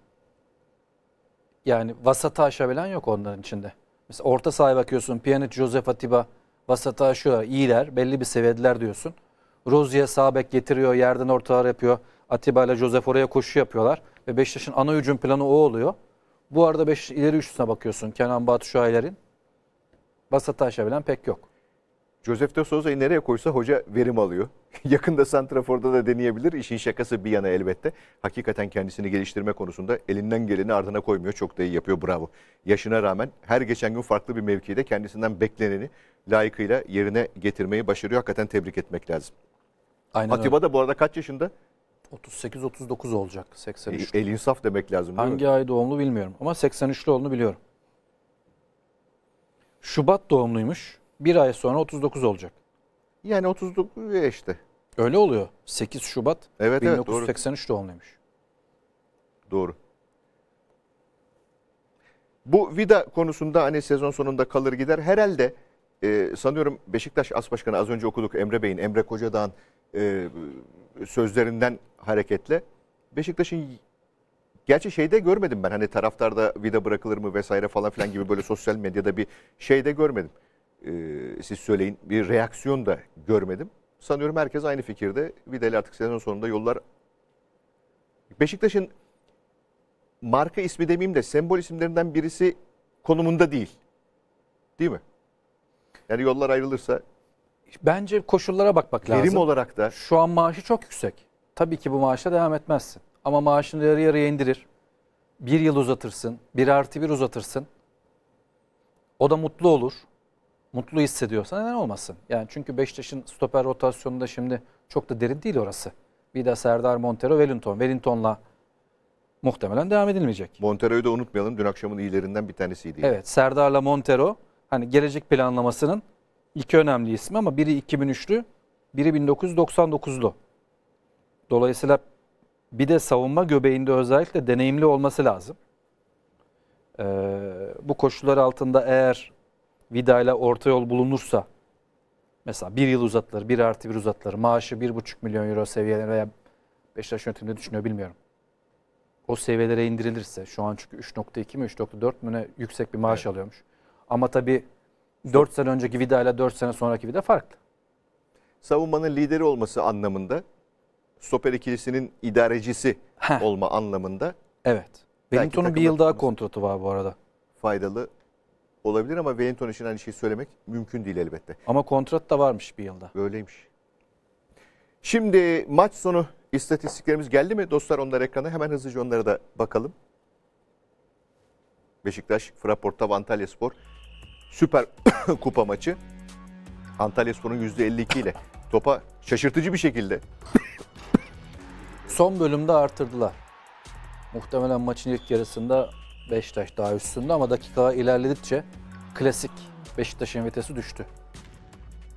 yani vasatı aşabilen yok onların içinde. Mesela orta sahaya bakıyorsun. Piyanic, Josef Atiba vasatı aşıyor. İyiler, belli bir seviyediler diyorsun. Rozi'ye sabek getiriyor, yerden ortalar yapıyor. Atiba ile Josef oraya koşu yapıyorlar. Ve Beşiktaş'ın ana hücum planı o oluyor. Bu arada beş ileri üçlüsüne bakıyorsun. Kenan Batu Şahiler'in. Basat'a aşabilen pek yok. Josef de Souza'yı nereye koysa hoca verim alıyor. Yakında Santrafor'da da deneyebilir. İşin şakası bir yana elbette. Hakikaten kendisini geliştirme konusunda elinden geleni ardına koymuyor. Çok da iyi yapıyor. Bravo. Yaşına rağmen her geçen gün farklı bir mevkide kendisinden bekleneni layıkıyla yerine getirmeyi başarıyor. Hakikaten tebrik etmek lazım. Aynen Atiba öyle. da bu arada kaç yaşında? 38-39 olacak 83. E, El insaf demek lazım değil Hangi mi? ay doğumlu bilmiyorum ama 83'lü olduğunu biliyorum. Şubat doğumluymuş. Bir ay sonra 39 olacak. Yani 39 ya işte. Öyle oluyor. 8 Şubat evet, 1983 evet, doğru. doğumluymuş. Doğru. Bu vida konusunda hani sezon sonunda kalır gider. Herhalde e, sanıyorum Beşiktaş As Başkanı az önce okuduk Emre Bey'in, Emre Kocadağ'ın e, sözlerinden hareketle Beşiktaş'ın gerçi şeyde görmedim ben hani taraftarda vida bırakılır mı vesaire falan filan gibi böyle sosyal medyada bir şeyde görmedim. E, siz söyleyin bir reaksiyon da görmedim. Sanıyorum herkes aynı fikirde. Vida'yla artık sezon sonunda yollar Beşiktaş'ın marka ismi demeyeyim de sembol isimlerinden birisi konumunda değil. Değil mi? Yani yollar ayrılırsa Bence koşullara bakmak lazım. Verim olarak da. Şu an maaşı çok yüksek. Tabii ki bu maaşa devam etmezsin. Ama maaşını yarı yarıya indirir. Bir yıl uzatırsın. Bir artı bir uzatırsın. O da mutlu olur. Mutlu hissediyorsa neden olmasın? Yani çünkü Beşiktaş'ın stoper rotasyonunda şimdi çok da derin değil orası. Bir de Serdar Montero, Wellington. Wellington'la muhtemelen devam edilmeyecek. Montero'yu da unutmayalım. Dün akşamın iyilerinden bir tanesiydi. Evet Serdar'la Montero hani gelecek planlamasının İki önemli ismi ama biri 2003'lü, biri 1999'lu. Dolayısıyla bir de savunma göbeğinde özellikle deneyimli olması lazım. Ee, bu koşullar altında eğer Vida ile orta yol bulunursa, mesela bir yıl uzatılır, bir artı bir uzatılır, maaşı bir buçuk milyon euro seviyelerine veya Beşiktaş yönetiminde düşünüyor bilmiyorum. O seviyelere indirilirse, şu an çünkü 3.2 mi 3.4 mü ne yüksek bir maaş evet. alıyormuş. Ama tabii 4 sene önceki vida ile 4 sene sonraki vida farklı. Savunmanın lideri olması anlamında, stoper ikilisinin idarecisi Heh. olma anlamında. Evet. Wellington'un bir yıl daha kontratı var bu arada. Faydalı olabilir ama Wellington için aynı şeyi söylemek mümkün değil elbette. Ama kontrat da varmış bir yılda. Öyleymiş. Şimdi maç sonu istatistiklerimiz geldi mi? Dostlar onlar ekrana hemen hızlıca onlara da bakalım. Beşiktaş, Fraportav, Antalya Spor Süper Kupa maçı Antalya Spor'un %52 ile topa şaşırtıcı bir şekilde. Son bölümde artırdılar. Muhtemelen maçın ilk yarısında Beşiktaş daha üstünde ama dakika ilerledikçe klasik Beşiktaş'ın vitesi düştü.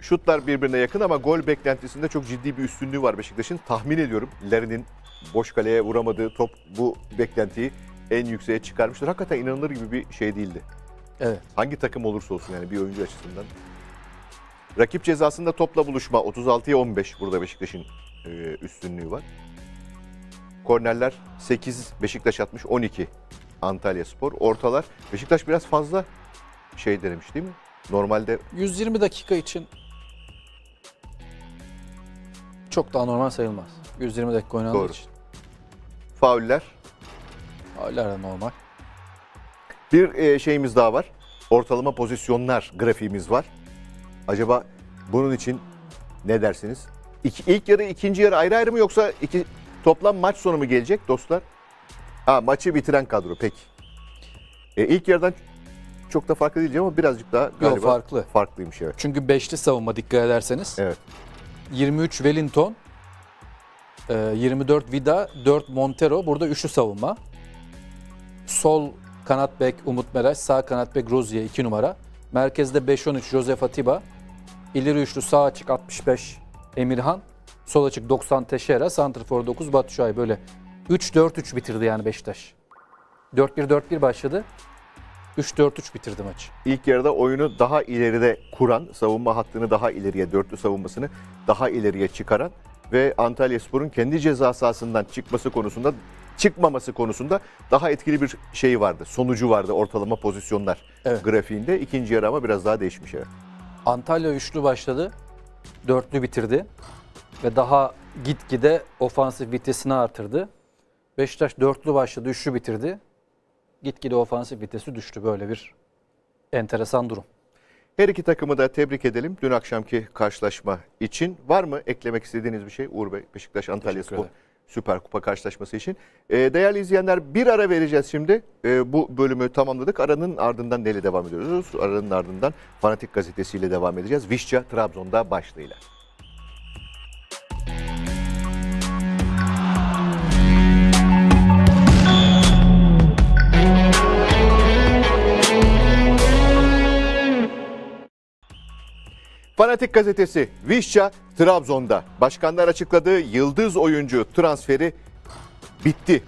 Şutlar birbirine yakın ama gol beklentisinde çok ciddi bir üstünlüğü var Beşiktaş'ın. Tahmin ediyorum Lerin'in boş kaleye vuramadığı top bu beklentiyi en yükseğe çıkarmıştır. Hakikaten inanılır gibi bir şey değildi. Evet. Hangi takım olursa olsun yani bir oyuncu açısından. Rakip cezasında topla buluşma 36'ya 15 burada Beşiktaş'ın e, üstünlüğü var. Kornerler 8 Beşiktaş atmış 12 Antalya Spor. Ortalar Beşiktaş biraz fazla şey denemiş değil mi? Normalde 120 dakika için çok daha normal sayılmaz. 120 dakika oynandığı Doğru. için. Fauller Fauller normal. Bir e, şeyimiz daha var. Ortalama pozisyonlar grafiğimiz var. Acaba bunun için ne dersiniz? İki, ilk yarı ikinci yarı ayrı ayrı mı yoksa iki, toplam maç sonu mu gelecek dostlar? Ha maçı bitiren kadro peki. E, ilk yarıdan çok da farklı değil ama birazcık daha galiba Yo, farklı. farklıymış evet. Çünkü beşli savunma dikkat ederseniz. Evet. 23 Wellington, 24 e, Vida, 4 Montero. Burada üçlü savunma. Sol Kanat bek Umut Meraş, sağ kanat bek Rozier 2 numara. Merkezde 5-13 Josef Atiba. İleri üçlü sağ açık 65 Emirhan. Sol açık 90 Teşera, Santrfor 9 Batu Şahin. Böyle 3-4-3 bitirdi yani Beşiktaş. 4-1-4-1 başladı. 3-4-3 bitirdi maçı. İlk yarıda oyunu daha ileride kuran, savunma hattını daha ileriye, dörtlü savunmasını daha ileriye çıkaran ve Antalya Spor'un kendi ceza sahasından çıkması konusunda çıkmaması konusunda daha etkili bir şey vardı. Sonucu vardı ortalama pozisyonlar evet. grafiğinde. ikinci yarı ama biraz daha değişmiş evet. Antalya üçlü başladı. Dörtlü bitirdi. Ve daha gitgide ofansif vitesini artırdı. Beşiktaş dörtlü başladı, üçlü bitirdi. Gitgide ofansif vitesi düştü. Böyle bir enteresan durum. Her iki takımı da tebrik edelim dün akşamki karşılaşma için. Var mı eklemek istediğiniz bir şey Uğur Bey? Beşiktaş Antalya Spor. Süper Kupa karşılaşması için. E, değerli izleyenler bir ara vereceğiz şimdi. E, bu bölümü tamamladık. Aranın ardından neyle devam ediyoruz? Aranın ardından Fanatik Gazetesi ile devam edeceğiz. Vişça Trabzon'da başlığıyla. Fanatik gazetesi Vişça Trabzon'da. Başkanlar açıkladığı yıldız oyuncu transferi bitti.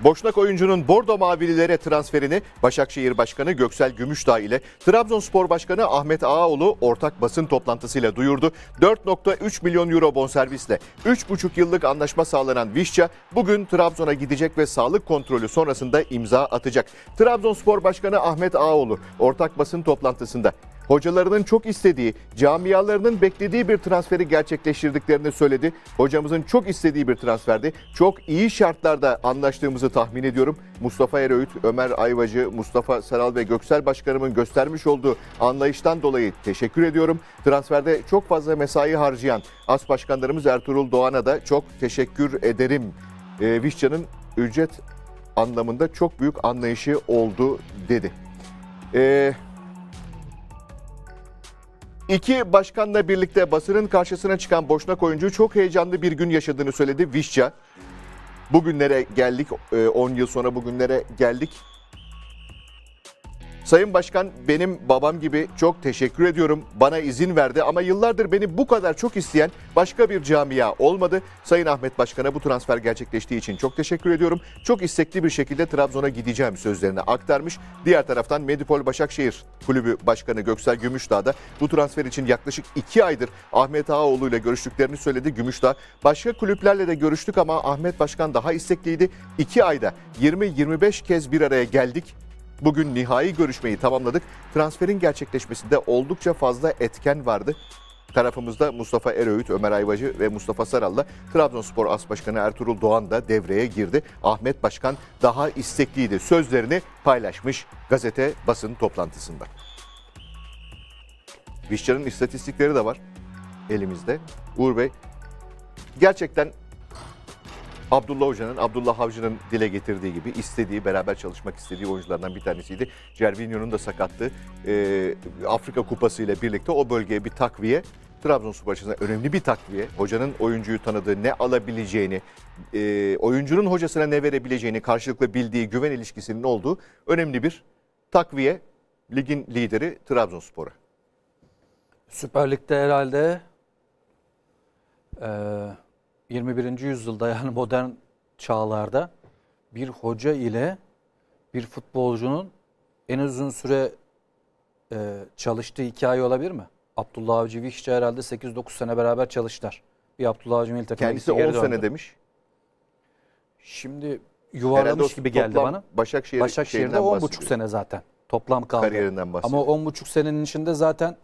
Boşnak oyuncunun Bordo Mavililere transferini Başakşehir Başkanı Göksel Gümüşdağ ile Trabzonspor Başkanı Ahmet Ağaoğlu ortak basın toplantısıyla duyurdu. 4.3 milyon euro bonservisle 3,5 yıllık anlaşma sağlanan Vişça bugün Trabzon'a gidecek ve sağlık kontrolü sonrasında imza atacak. Trabzonspor Başkanı Ahmet Ağaoğlu ortak basın toplantısında hocalarının çok istediği, camialarının beklediği bir transferi gerçekleştirdiklerini söyledi. Hocamızın çok istediği bir transferdi. Çok iyi şartlarda anlaştığımızı tahmin ediyorum. Mustafa Eroğut, Ömer Ayvacı, Mustafa Saral ve Göksel Başkanımın göstermiş olduğu anlayıştan dolayı teşekkür ediyorum. Transferde çok fazla mesai harcayan As Başkanlarımız Ertuğrul Doğan'a da çok teşekkür ederim. E, ee, Vişcan'ın ücret anlamında çok büyük anlayışı oldu dedi. Eee İki başkanla birlikte basının karşısına çıkan Boşnak oyuncu çok heyecanlı bir gün yaşadığını söyledi Vişça. Bugünlere geldik, 10 e, yıl sonra bugünlere geldik Sayın Başkan benim babam gibi çok teşekkür ediyorum. Bana izin verdi ama yıllardır beni bu kadar çok isteyen başka bir camia olmadı. Sayın Ahmet Başkan'a bu transfer gerçekleştiği için çok teşekkür ediyorum. Çok istekli bir şekilde Trabzon'a gideceğim sözlerini aktarmış. Diğer taraftan Medipol Başakşehir Kulübü Başkanı Göksel Gümüşdağ da bu transfer için yaklaşık 2 aydır Ahmet Ağaoğlu ile görüştüklerini söyledi Gümüşdağ. Başka kulüplerle de görüştük ama Ahmet Başkan daha istekliydi. 2 ayda 20-25 kez bir araya geldik Bugün nihai görüşmeyi tamamladık. Transferin gerçekleşmesinde oldukça fazla etken vardı. Tarafımızda Mustafa Eröğüt, Ömer Ayvacı ve Mustafa Saral'la Trabzonspor As Başkanı Ertuğrul Doğan da devreye girdi. Ahmet Başkan daha istekliydi sözlerini paylaşmış gazete basın toplantısında. Vişcan'ın istatistikleri de var elimizde. Uğur Bey gerçekten Abdullah Hoca'nın, Abdullah Avcı'nın dile getirdiği gibi istediği, beraber çalışmak istediği oyunculardan bir tanesiydi. Cervinho'nun da sakatlığı e, Afrika Kupası ile birlikte o bölgeye bir takviye. Trabzonspor açısından önemli bir takviye. Hocanın oyuncuyu tanıdığı, ne alabileceğini, e, oyuncunun hocasına ne verebileceğini, karşılıklı bildiği güven ilişkisinin olduğu önemli bir takviye. Ligin lideri Trabzonspor'a. Süper Lig'de herhalde... E 21. yüzyılda yani modern çağlarda bir hoca ile bir futbolcunun en uzun süre e, çalıştığı hikaye olabilir mi? Abdullah Avcı Vişçe herhalde 8-9 sene beraber çalıştılar. Bir Abdullah Avcı milli Kendisi 10 döndü. sene demiş. Şimdi yuvarlamış gibi geldi bana. Başakşehir, Başakşehir'de 10,5 sene zaten toplam kaldı. Kariyerinden bahsediyor. Ama 10,5 senenin içinde zaten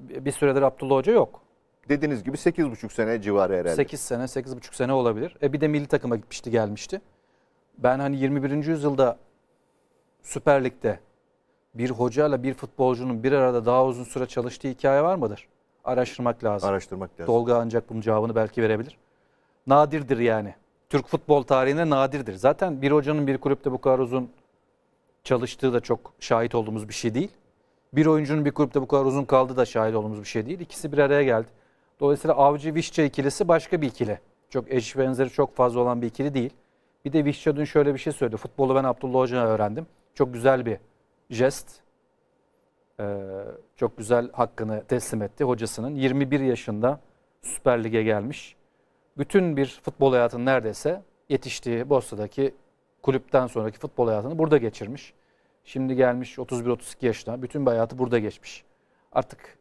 bir süredir Abdullah Hoca yok dediğiniz gibi 8,5 sene civarı herhalde. 8 sene, 8,5 sene olabilir. E bir de milli takıma gitmişti, gelmişti. Ben hani 21. yüzyılda Süper Lig'de bir hocayla bir futbolcunun bir arada daha uzun süre çalıştığı hikaye var mıdır? Araştırmak lazım. Araştırmak lazım. Dolga ancak bunun cevabını belki verebilir. Nadirdir yani. Türk futbol tarihinde nadirdir. Zaten bir hocanın bir kulüpte bu kadar uzun çalıştığı da çok şahit olduğumuz bir şey değil. Bir oyuncunun bir kulüpte bu kadar uzun kaldığı da şahit olduğumuz bir şey değil. İkisi bir araya geldi. Dolayısıyla Avcı Vişça ikilisi başka bir ikili. Çok eş benzeri çok fazla olan bir ikili değil. Bir de Vişça dün şöyle bir şey söyledi. Futbolu ben Abdullah Hoca'dan öğrendim. Çok güzel bir jest. Ee, çok güzel hakkını teslim etti hocasının. 21 yaşında Süper Lig'e gelmiş. Bütün bir futbol hayatını neredeyse yetiştiği Bosna'daki kulüpten sonraki futbol hayatını burada geçirmiş. Şimdi gelmiş 31-32 yaşına. Bütün bir hayatı burada geçmiş. Artık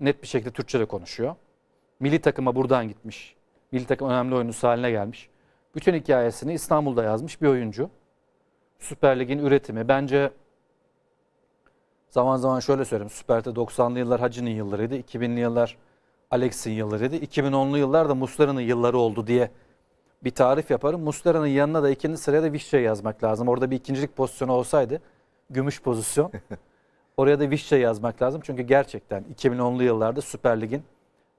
net bir şekilde Türkçe de konuşuyor. Milli takıma buradan gitmiş. Milli takım önemli oyuncusu haline gelmiş. Bütün hikayesini İstanbul'da yazmış bir oyuncu. Süper Lig'in üretimi. Bence zaman zaman şöyle söyleyeyim. Süper'de 90'lı yıllar Hacı'nın yıllarıydı. 2000'li yıllar Alex'in yıllarıydı. 2010'lu yıllar da Muslera'nın yılları oldu diye bir tarif yaparım. Muslera'nın yanına da ikinci sıraya da Vişçe yazmak lazım. Orada bir ikincilik pozisyonu olsaydı gümüş pozisyon. Oraya da Vişça yazmak lazım. Çünkü gerçekten 2010'lu yıllarda Süper Lig'in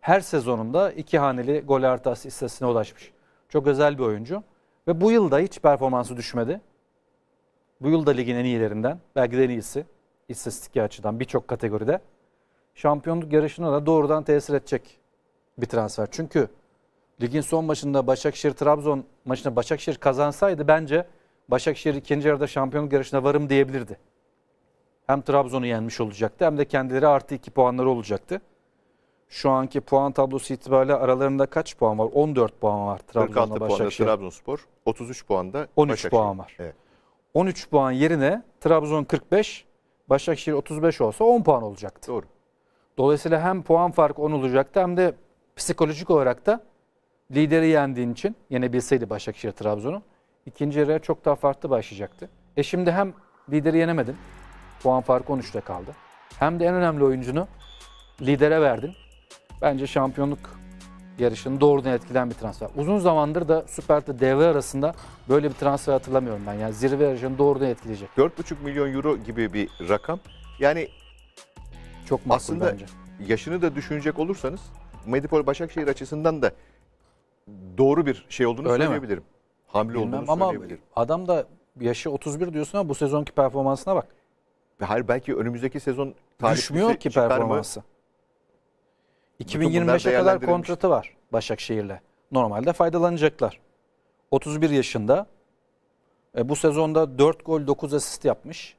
her sezonunda iki haneli gol artı asistine ulaşmış. Çok özel bir oyuncu. Ve bu yılda hiç performansı düşmedi. Bu yılda ligin en iyilerinden. Belki de en iyisi. İstatistik açıdan birçok kategoride. Şampiyonluk yarışına da doğrudan tesir edecek bir transfer. Çünkü ligin son maçında Başakşehir-Trabzon maçına Başakşehir kazansaydı bence Başakşehir ikinci yarıda şampiyonluk yarışına varım diyebilirdi hem Trabzon'u yenmiş olacaktı hem de kendileri artı 2 puanları olacaktı. Şu anki puan tablosu itibariyle aralarında kaç puan var? 14 puan var Trabzon'la Başakşehir. 46 puanda Trabzonspor, 33 da, 13 Başakşehir. puan var. Evet. 13 puan yerine Trabzon 45, Başakşehir 35 olsa 10 puan olacaktı. Doğru. Dolayısıyla hem puan farkı 10 olacaktı hem de psikolojik olarak da lideri yendiğin için yenebilseydi Başakşehir Trabzon'u ikinci yarıya çok daha farklı başlayacaktı. E şimdi hem lideri yenemedin Puan farkı 13'te kaldı. Hem de en önemli oyuncunu lidere verdin. Bence şampiyonluk yarışını doğrudan etkilen bir transfer. Uzun zamandır da Süper'de devre arasında böyle bir transfer hatırlamıyorum ben. Yani zirve yarışını doğrudan etkileyecek. 4,5 milyon euro gibi bir rakam. Yani çok makul aslında bence. yaşını da düşünecek olursanız Medipol Başakşehir açısından da doğru bir şey olduğunu Öyle söyleyebilirim. Mi? Hamle Bilmem olduğunu ama söyleyebilirim. Adam da yaşı 31 diyorsun ama bu sezonki performansına bak. Hayır belki önümüzdeki sezon Düşmüyor şey ki performansı. 2025'e kadar kontratı var Başakşehir'le. Normalde faydalanacaklar. 31 yaşında. E, bu sezonda 4 gol 9 asist yapmış.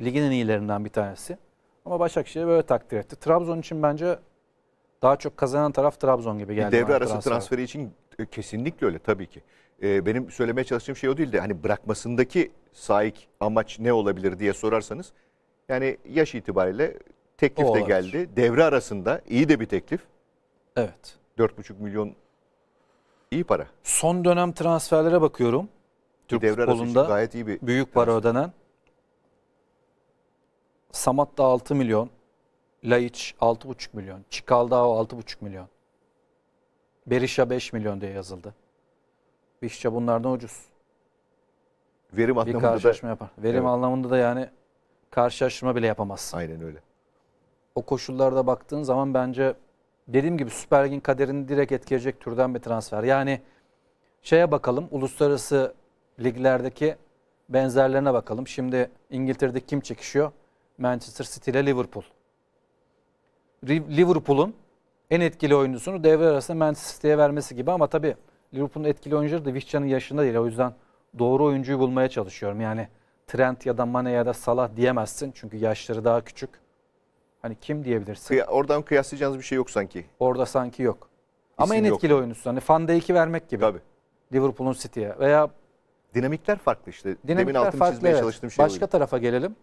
Ligin en iyilerinden bir tanesi. Ama Başakşehir böyle takdir etti. Trabzon için bence daha çok kazanan taraf Trabzon gibi geldi. Bir devre arası transferi, transferi için Kesinlikle öyle tabii ki. Ee, benim söylemeye çalıştığım şey o değil de hani bırakmasındaki saik amaç ne olabilir diye sorarsanız yani yaş itibariyle teklif de geldi. Devre arasında iyi de bir teklif. Evet. 4,5 milyon iyi para. Son dönem transferlere bakıyorum. Türk Devre arası futbolunda gayet iyi bir büyük para transfer. ödenen. Samat da 6 milyon. Laiç 6,5 milyon. Çikaldao 6,5 milyon. Berisha 5 milyon diye yazıldı. Berisha bunlardan ucuz. Verim bir anlamında karşılaşma da, yapar. Verim evet. anlamında da yani karşılaşma bile yapamazsın. Aynen öyle. O koşullarda baktığın zaman bence dediğim gibi Süper Lig'in kaderini direkt etkileyecek türden bir transfer. Yani şeye bakalım uluslararası liglerdeki benzerlerine bakalım. Şimdi İngiltere'de kim çekişiyor? Manchester City ile Liverpool. Liverpool'un en etkili oyuncusunu devre arasında Manchester City'ye vermesi gibi ama tabii Liverpool'un etkili oyuncuları da Vişcan'ın yaşında değil. O yüzden doğru oyuncuyu bulmaya çalışıyorum. Yani Trent ya da Mane ya da Salah diyemezsin çünkü yaşları daha küçük. Hani kim diyebilirsin? Kıya, oradan kıyaslayacağınız bir şey yok sanki. Orada sanki yok. İsim ama en etkili yok. oyuncusu. Hani Van Dijk'i vermek gibi. Tabii. Liverpool'un City'ye veya dinamikler farklı işte. Dinamikler Demin altını farklı, çizmeye evet. çalıştığım şey. Başka oluyor. tarafa gelelim.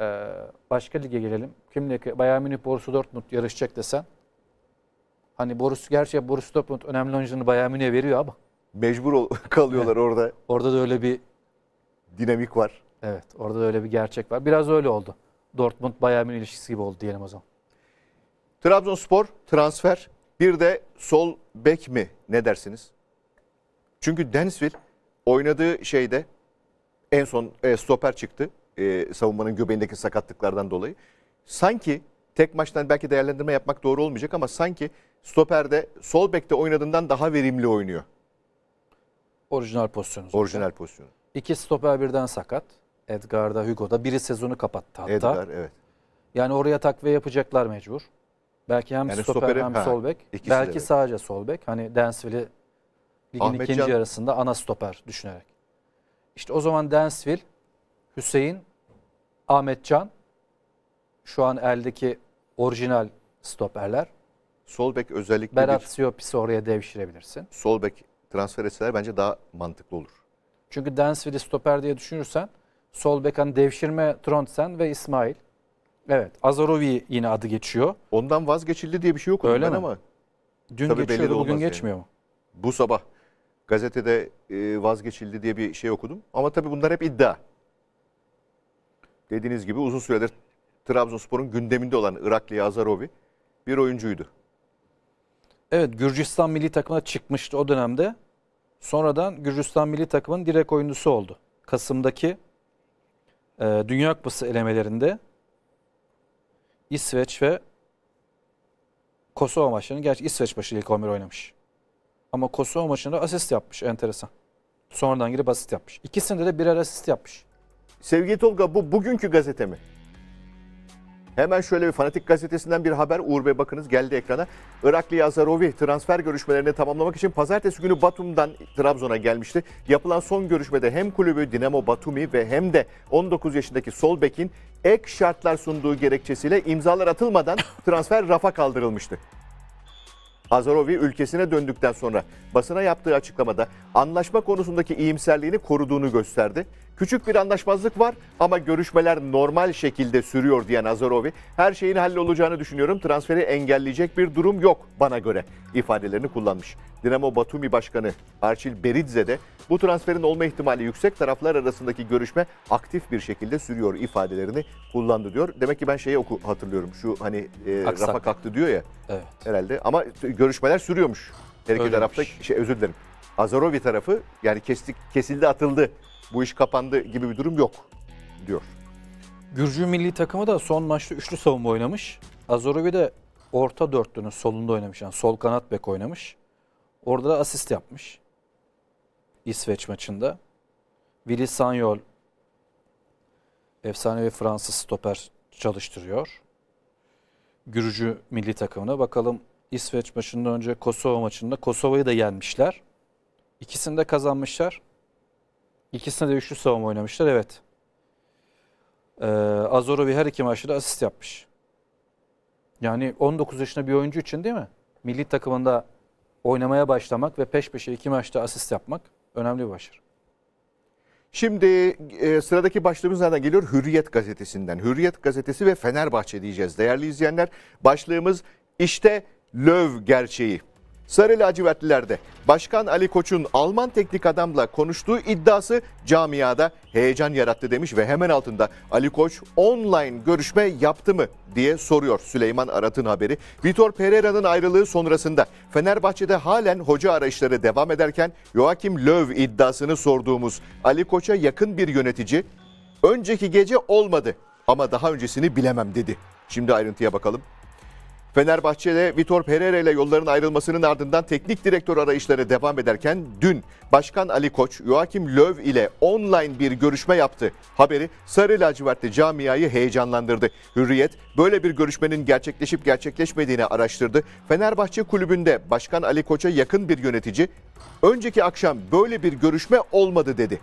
Ee, başka lige gelelim. Kimle Bayern Münih Borussia Dortmund yarışacak desen. Hani Borussia gerçi Borussia Dortmund önemli oyuncularını Bayern Münih'e veriyor ama. Mecbur ol, kalıyorlar orada. Orada da öyle bir dinamik var. Evet, orada da öyle bir gerçek var. Biraz öyle oldu. Dortmund Bayern Münih ilişkisi gibi oldu diyelim o zaman. Trabzonspor transfer bir de sol bek mi ne dersiniz? Çünkü Densville oynadığı şeyde en son e, stoper çıktı e, savunmanın göbeğindeki sakatlıklardan dolayı. Sanki tek maçtan belki değerlendirme yapmak doğru olmayacak ama sanki stoperde sol bekte oynadığından daha verimli oynuyor. Orijinal pozisyonu. Orijinal pozisyonu. İki stoper birden sakat. Edgar'da, Hugo'da. Biri sezonu kapattı hatta. Edgar evet. Yani oraya takviye yapacaklar mecbur. Belki hem yani stoper, stoper hem ha, sol bek. Belki de. sadece sol bek. Hani Densville'i ligin Ahmet ikinci Can... yarısında ana stoper düşünerek. İşte o zaman Densville Hüseyin, Ahmetcan şu an eldeki orijinal stoperler. Sol bek özellikle Berat bir... Siopis'i oraya devşirebilirsin. Sol bek transfer etseler bence daha mantıklı olur. Çünkü Dansville'i stoper diye düşünürsen sol bek hani devşirme Trondsen ve İsmail. Evet Azarovi yine adı geçiyor. Ondan vazgeçildi diye bir şey yok Öyle mi? ama. Dün Tabii geçiyordu bugün yani. geçmiyor mu? Bu sabah gazetede e, vazgeçildi diye bir şey okudum. Ama tabii bunlar hep iddia dediğiniz gibi uzun süredir Trabzonspor'un gündeminde olan Iraklı Yazarovi bir oyuncuydu. Evet Gürcistan milli takımına çıkmıştı o dönemde. Sonradan Gürcistan milli takımın direkt oyuncusu oldu. Kasım'daki e, Dünya Kupası elemelerinde İsveç ve Kosova maçlarını gerçi İsveç başı ilk 11 oynamış. Ama Kosova maçında asist yapmış enteresan. Sonradan girip asist yapmış. İkisinde de birer asist yapmış. Sevgili Tolga bu bugünkü gazete mi? Hemen şöyle bir Fanatik Gazetesi'nden bir haber. Uğur Bey bakınız geldi ekrana. Iraklı Yazarovi transfer görüşmelerini tamamlamak için pazartesi günü Batum'dan Trabzon'a gelmişti. Yapılan son görüşmede hem kulübü Dinamo Batumi ve hem de 19 yaşındaki sol bekin ek şartlar sunduğu gerekçesiyle imzalar atılmadan transfer rafa kaldırılmıştı. Azarovi ülkesine döndükten sonra basına yaptığı açıklamada anlaşma konusundaki iyimserliğini koruduğunu gösterdi. Küçük bir anlaşmazlık var ama görüşmeler normal şekilde sürüyor diyen Azarovi, her şeyin hallolacağını düşünüyorum, transferi engelleyecek bir durum yok bana göre ifadelerini kullanmış. Dinamo Batumi Başkanı Arçil Beridze de bu transferin olma ihtimali yüksek taraflar arasındaki görüşme aktif bir şekilde sürüyor ifadelerini kullandı diyor. Demek ki ben şeyi oku, hatırlıyorum şu hani e, Aksak. rafa kalktı diyor ya evet. herhalde ama görüşmeler sürüyormuş. Her iki tarafta şey, özür dilerim. Azarovi tarafı yani kestik, kesildi atıldı bu iş kapandı gibi bir durum yok diyor. Gürcü milli takımı da son maçta üçlü savunma oynamış. Azorovi de orta dörtlünün solunda oynamış. Yani sol kanat bek oynamış. Orada da asist yapmış. İsveç maçında. Willy Sanyol efsanevi Fransız stoper çalıştırıyor. Gürcü milli takımına bakalım İsveç maçından önce Kosova maçında Kosova'yı da yenmişler. İkisini de kazanmışlar. İkisinde de üçlü savunma oynamışlar evet. Ee, Azorovi her iki maçta asist yapmış. Yani 19 yaşında bir oyuncu için değil mi? Milli takımında oynamaya başlamak ve peş peşe iki maçta asist yapmak önemli bir başarı. Şimdi e, sıradaki başlığımız nereden geliyor? Hürriyet gazetesinden. Hürriyet gazetesi ve Fenerbahçe diyeceğiz. Değerli izleyenler başlığımız işte löv gerçeği. Sarı lacivertlilerde Başkan Ali Koç'un Alman teknik adamla konuştuğu iddiası camiada heyecan yarattı demiş ve hemen altında Ali Koç online görüşme yaptı mı diye soruyor Süleyman Arat'ın haberi. Vitor Pereira'nın ayrılığı sonrasında Fenerbahçe'de halen hoca arayışları devam ederken Joachim Löw iddiasını sorduğumuz Ali Koç'a yakın bir yönetici önceki gece olmadı ama daha öncesini bilemem dedi. Şimdi ayrıntıya bakalım. Fenerbahçe'de Vitor Pereira ile yolların ayrılmasının ardından teknik direktör arayışları devam ederken dün Başkan Ali Koç, Joachim Löw ile online bir görüşme yaptı. Haberi Sarı Lacivertli camiayı heyecanlandırdı. Hürriyet böyle bir görüşmenin gerçekleşip gerçekleşmediğini araştırdı. Fenerbahçe kulübünde Başkan Ali Koç'a yakın bir yönetici, önceki akşam böyle bir görüşme olmadı dedi.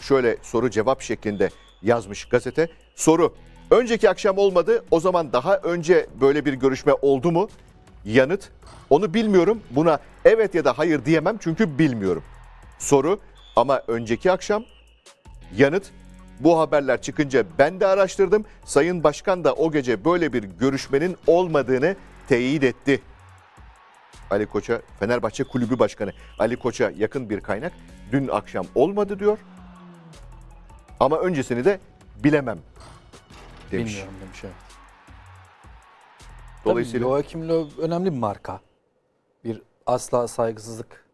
Şöyle soru cevap şeklinde yazmış gazete. Soru Önceki akşam olmadı. O zaman daha önce böyle bir görüşme oldu mu? Yanıt onu bilmiyorum. Buna evet ya da hayır diyemem çünkü bilmiyorum. Soru ama önceki akşam yanıt bu haberler çıkınca ben de araştırdım. Sayın Başkan da o gece böyle bir görüşmenin olmadığını teyit etti. Ali Koç'a Fenerbahçe Kulübü Başkanı Ali Koç'a yakın bir kaynak dün akşam olmadı diyor. Ama öncesini de bilemem demiş. Bilmiyorum demiş evet. Dolayısıyla Tabii Joachim Löw önemli bir marka. Bir asla saygısızlık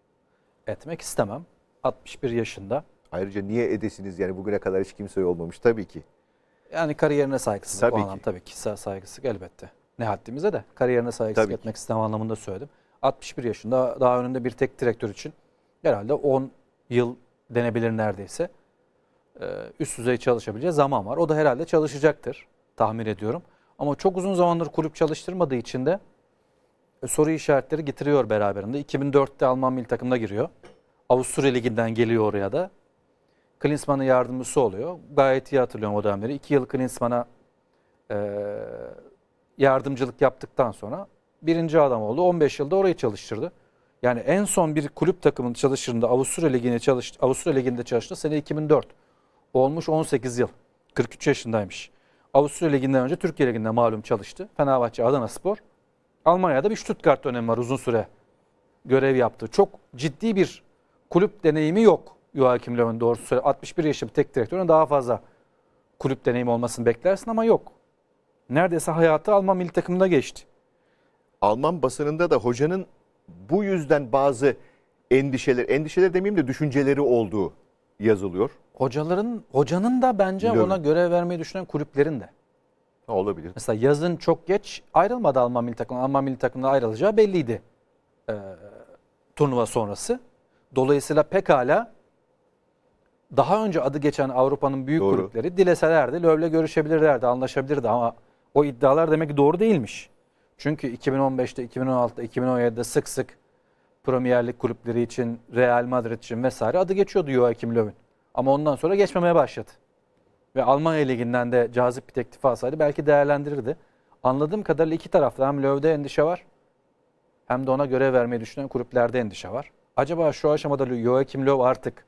etmek istemem. 61 yaşında. Ayrıca niye edesiniz yani bugüne kadar hiç kimse olmamış tabii ki. Yani kariyerine saygısızlık tabii o ki. anlam tabii kişisel saygısızlık elbette. Ne haddimize de kariyerine saygısızlık tabii etmek ki. istemem anlamında söyledim. 61 yaşında daha önünde bir tek direktör için herhalde 10 yıl denebilir neredeyse e, üst düzey çalışabileceği zaman var. O da herhalde çalışacaktır tahmin ediyorum. Ama çok uzun zamandır kulüp çalıştırmadığı için de e, soru işaretleri getiriyor beraberinde. 2004'te Alman milli takımda giriyor. Avusturya Ligi'nden geliyor oraya da. Klinsmann'ın yardımcısı oluyor. Gayet iyi hatırlıyorum o dönemleri. İki yıl Klinsmann'a e, yardımcılık yaptıktan sonra birinci adam oldu. 15 yılda orayı çalıştırdı. Yani en son bir kulüp takımının çalıştığında Avusturya liginde çalıştı, Avusturya Ligi'nde çalıştı sene 2004 olmuş 18 yıl. 43 yaşındaymış. Avusturya Ligi'nden önce Türkiye Ligi'nde malum çalıştı. Fenerbahçe, Adana Spor. Almanya'da bir Stuttgart dönemi var uzun süre görev yaptı. Çok ciddi bir kulüp deneyimi yok Joachim Löw'ün doğrusu söyle. 61 yaşında tek direktörün daha fazla kulüp deneyimi olmasını beklersin ama yok. Neredeyse hayatı Alman milli takımında geçti. Alman basınında da hocanın bu yüzden bazı endişeler, endişeler demeyeyim de düşünceleri olduğu yazılıyor. Hocaların hocanın da bence Biliyorum. ona görev vermeyi düşünen kulüplerin de. Olabilir. Mesela yazın çok geç ayrılmadı Alman milli takımı. Alman milli takımına ayrılacağı belliydi. Ee, turnuva sonrası. Dolayısıyla pekala daha önce adı geçen Avrupa'nın büyük doğru. kulüpleri dileselerdi Löv'le görüşebilirlerdi, anlaşabilirdi ama o iddialar demek ki doğru değilmiş. Çünkü 2015'te, 2016'da, 2017'de sık sık Premier Lig kulüpleri için, Real Madrid için vesaire adı geçiyordu Joachim Löw'ün. Ama ondan sonra geçmemeye başladı. Ve Almanya Ligi'nden de cazip bir teklif alsaydı belki değerlendirirdi. Anladığım kadarıyla iki tarafta hem Löw'de endişe var hem de ona görev vermeyi düşünen kulüplerde endişe var. Acaba şu aşamada Joachim Löw artık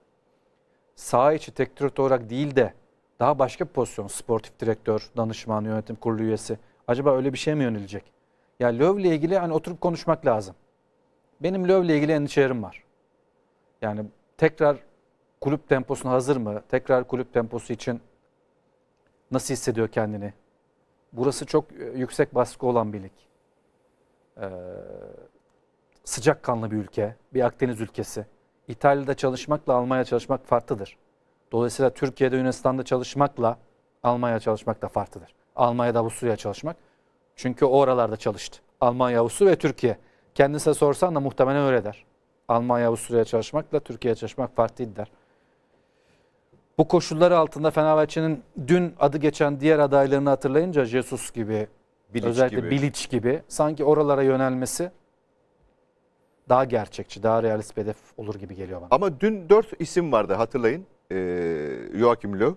sağ içi tek direktör olarak değil de daha başka bir pozisyon sportif direktör, danışman, yönetim kurulu üyesi acaba öyle bir şeye mi yönelecek? Ya yani Löw'le ilgili hani oturup konuşmak lazım benim Löw'le ilgili endişelerim var. Yani tekrar kulüp temposuna hazır mı? Tekrar kulüp temposu için nasıl hissediyor kendini? Burası çok e, yüksek baskı olan bir lig. Ee, sıcakkanlı bir ülke, bir Akdeniz ülkesi. İtalya'da çalışmakla Almanya çalışmak farklıdır. Dolayısıyla Türkiye'de Yunanistan'da çalışmakla Almanya çalışmak da farklıdır. Almanya'da Avusturya'da çalışmak. Çünkü o oralarda çalıştı. Almanya, Avusturya ve Türkiye. Kendisine sorsan da muhtemelen öyle der. Almanya, Avusturya'ya çalışmakla Türkiye'ye çalışmak farklı der. Bu koşullar altında Fenerbahçe'nin dün adı geçen diğer adaylarını hatırlayınca Jesus gibi, Bilic özellikle gibi. Bilic gibi sanki oralara yönelmesi daha gerçekçi, daha realist bir hedef olur gibi geliyor bana. Ama dün dört isim vardı hatırlayın. Ee, Joachim Löw,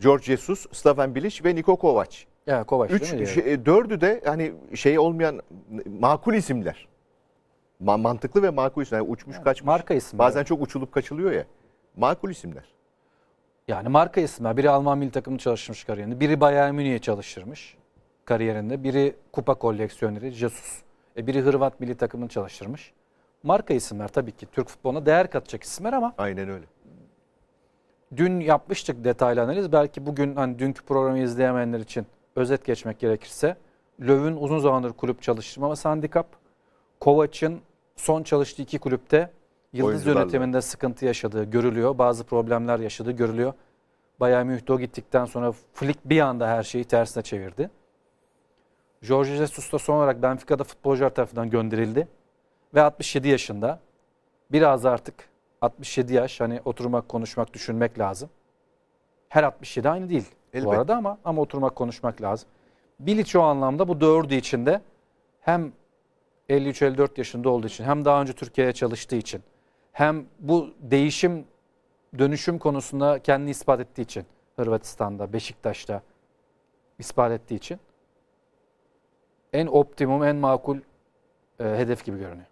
George Jesus, Slaven Bilic ve Niko Kovac. Ya Kovaç Üç, değil mi? Şey, e, dördü de hani şey olmayan makul isimler. Ma mantıklı ve makul isimler. Yani uçmuş yani, kaçmış. Marka isimler. Bazen çok uçulup kaçılıyor ya. Makul isimler. Yani marka isimler. Biri Alman milli takımında çalışmış kariyerinde. Biri Bayern Münih'e çalıştırmış kariyerinde. Biri kupa koleksiyoneri Jesus. E, biri Hırvat milli takımını çalıştırmış. Marka isimler tabii ki. Türk futboluna değer katacak isimler ama. Aynen öyle dün yapmıştık detaylı analiz. Belki bugün hani dünkü programı izleyemeyenler için özet geçmek gerekirse Löv'ün uzun zamandır kulüp çalışmaması handikap. Kovac'ın son çalıştığı iki kulüpte yıldız yönetiminde sıkıntı yaşadığı görülüyor. Bazı problemler yaşadığı görülüyor. Bayağı Münih'te gittikten sonra Flick bir anda her şeyi tersine çevirdi. Jorge Jesus da son olarak Benfica'da futbolcular tarafından gönderildi. Ve 67 yaşında. Biraz artık 67 yaş hani oturmak, konuşmak, düşünmek lazım. Her 67 aynı değil. Elbette. bu arada ama ama oturmak konuşmak lazım. Bilic o anlamda bu dördü içinde hem 53-54 yaşında olduğu için hem daha önce Türkiye'ye çalıştığı için hem bu değişim dönüşüm konusunda kendini ispat ettiği için Hırvatistan'da, Beşiktaş'ta ispat ettiği için en optimum, en makul e, hedef gibi görünüyor.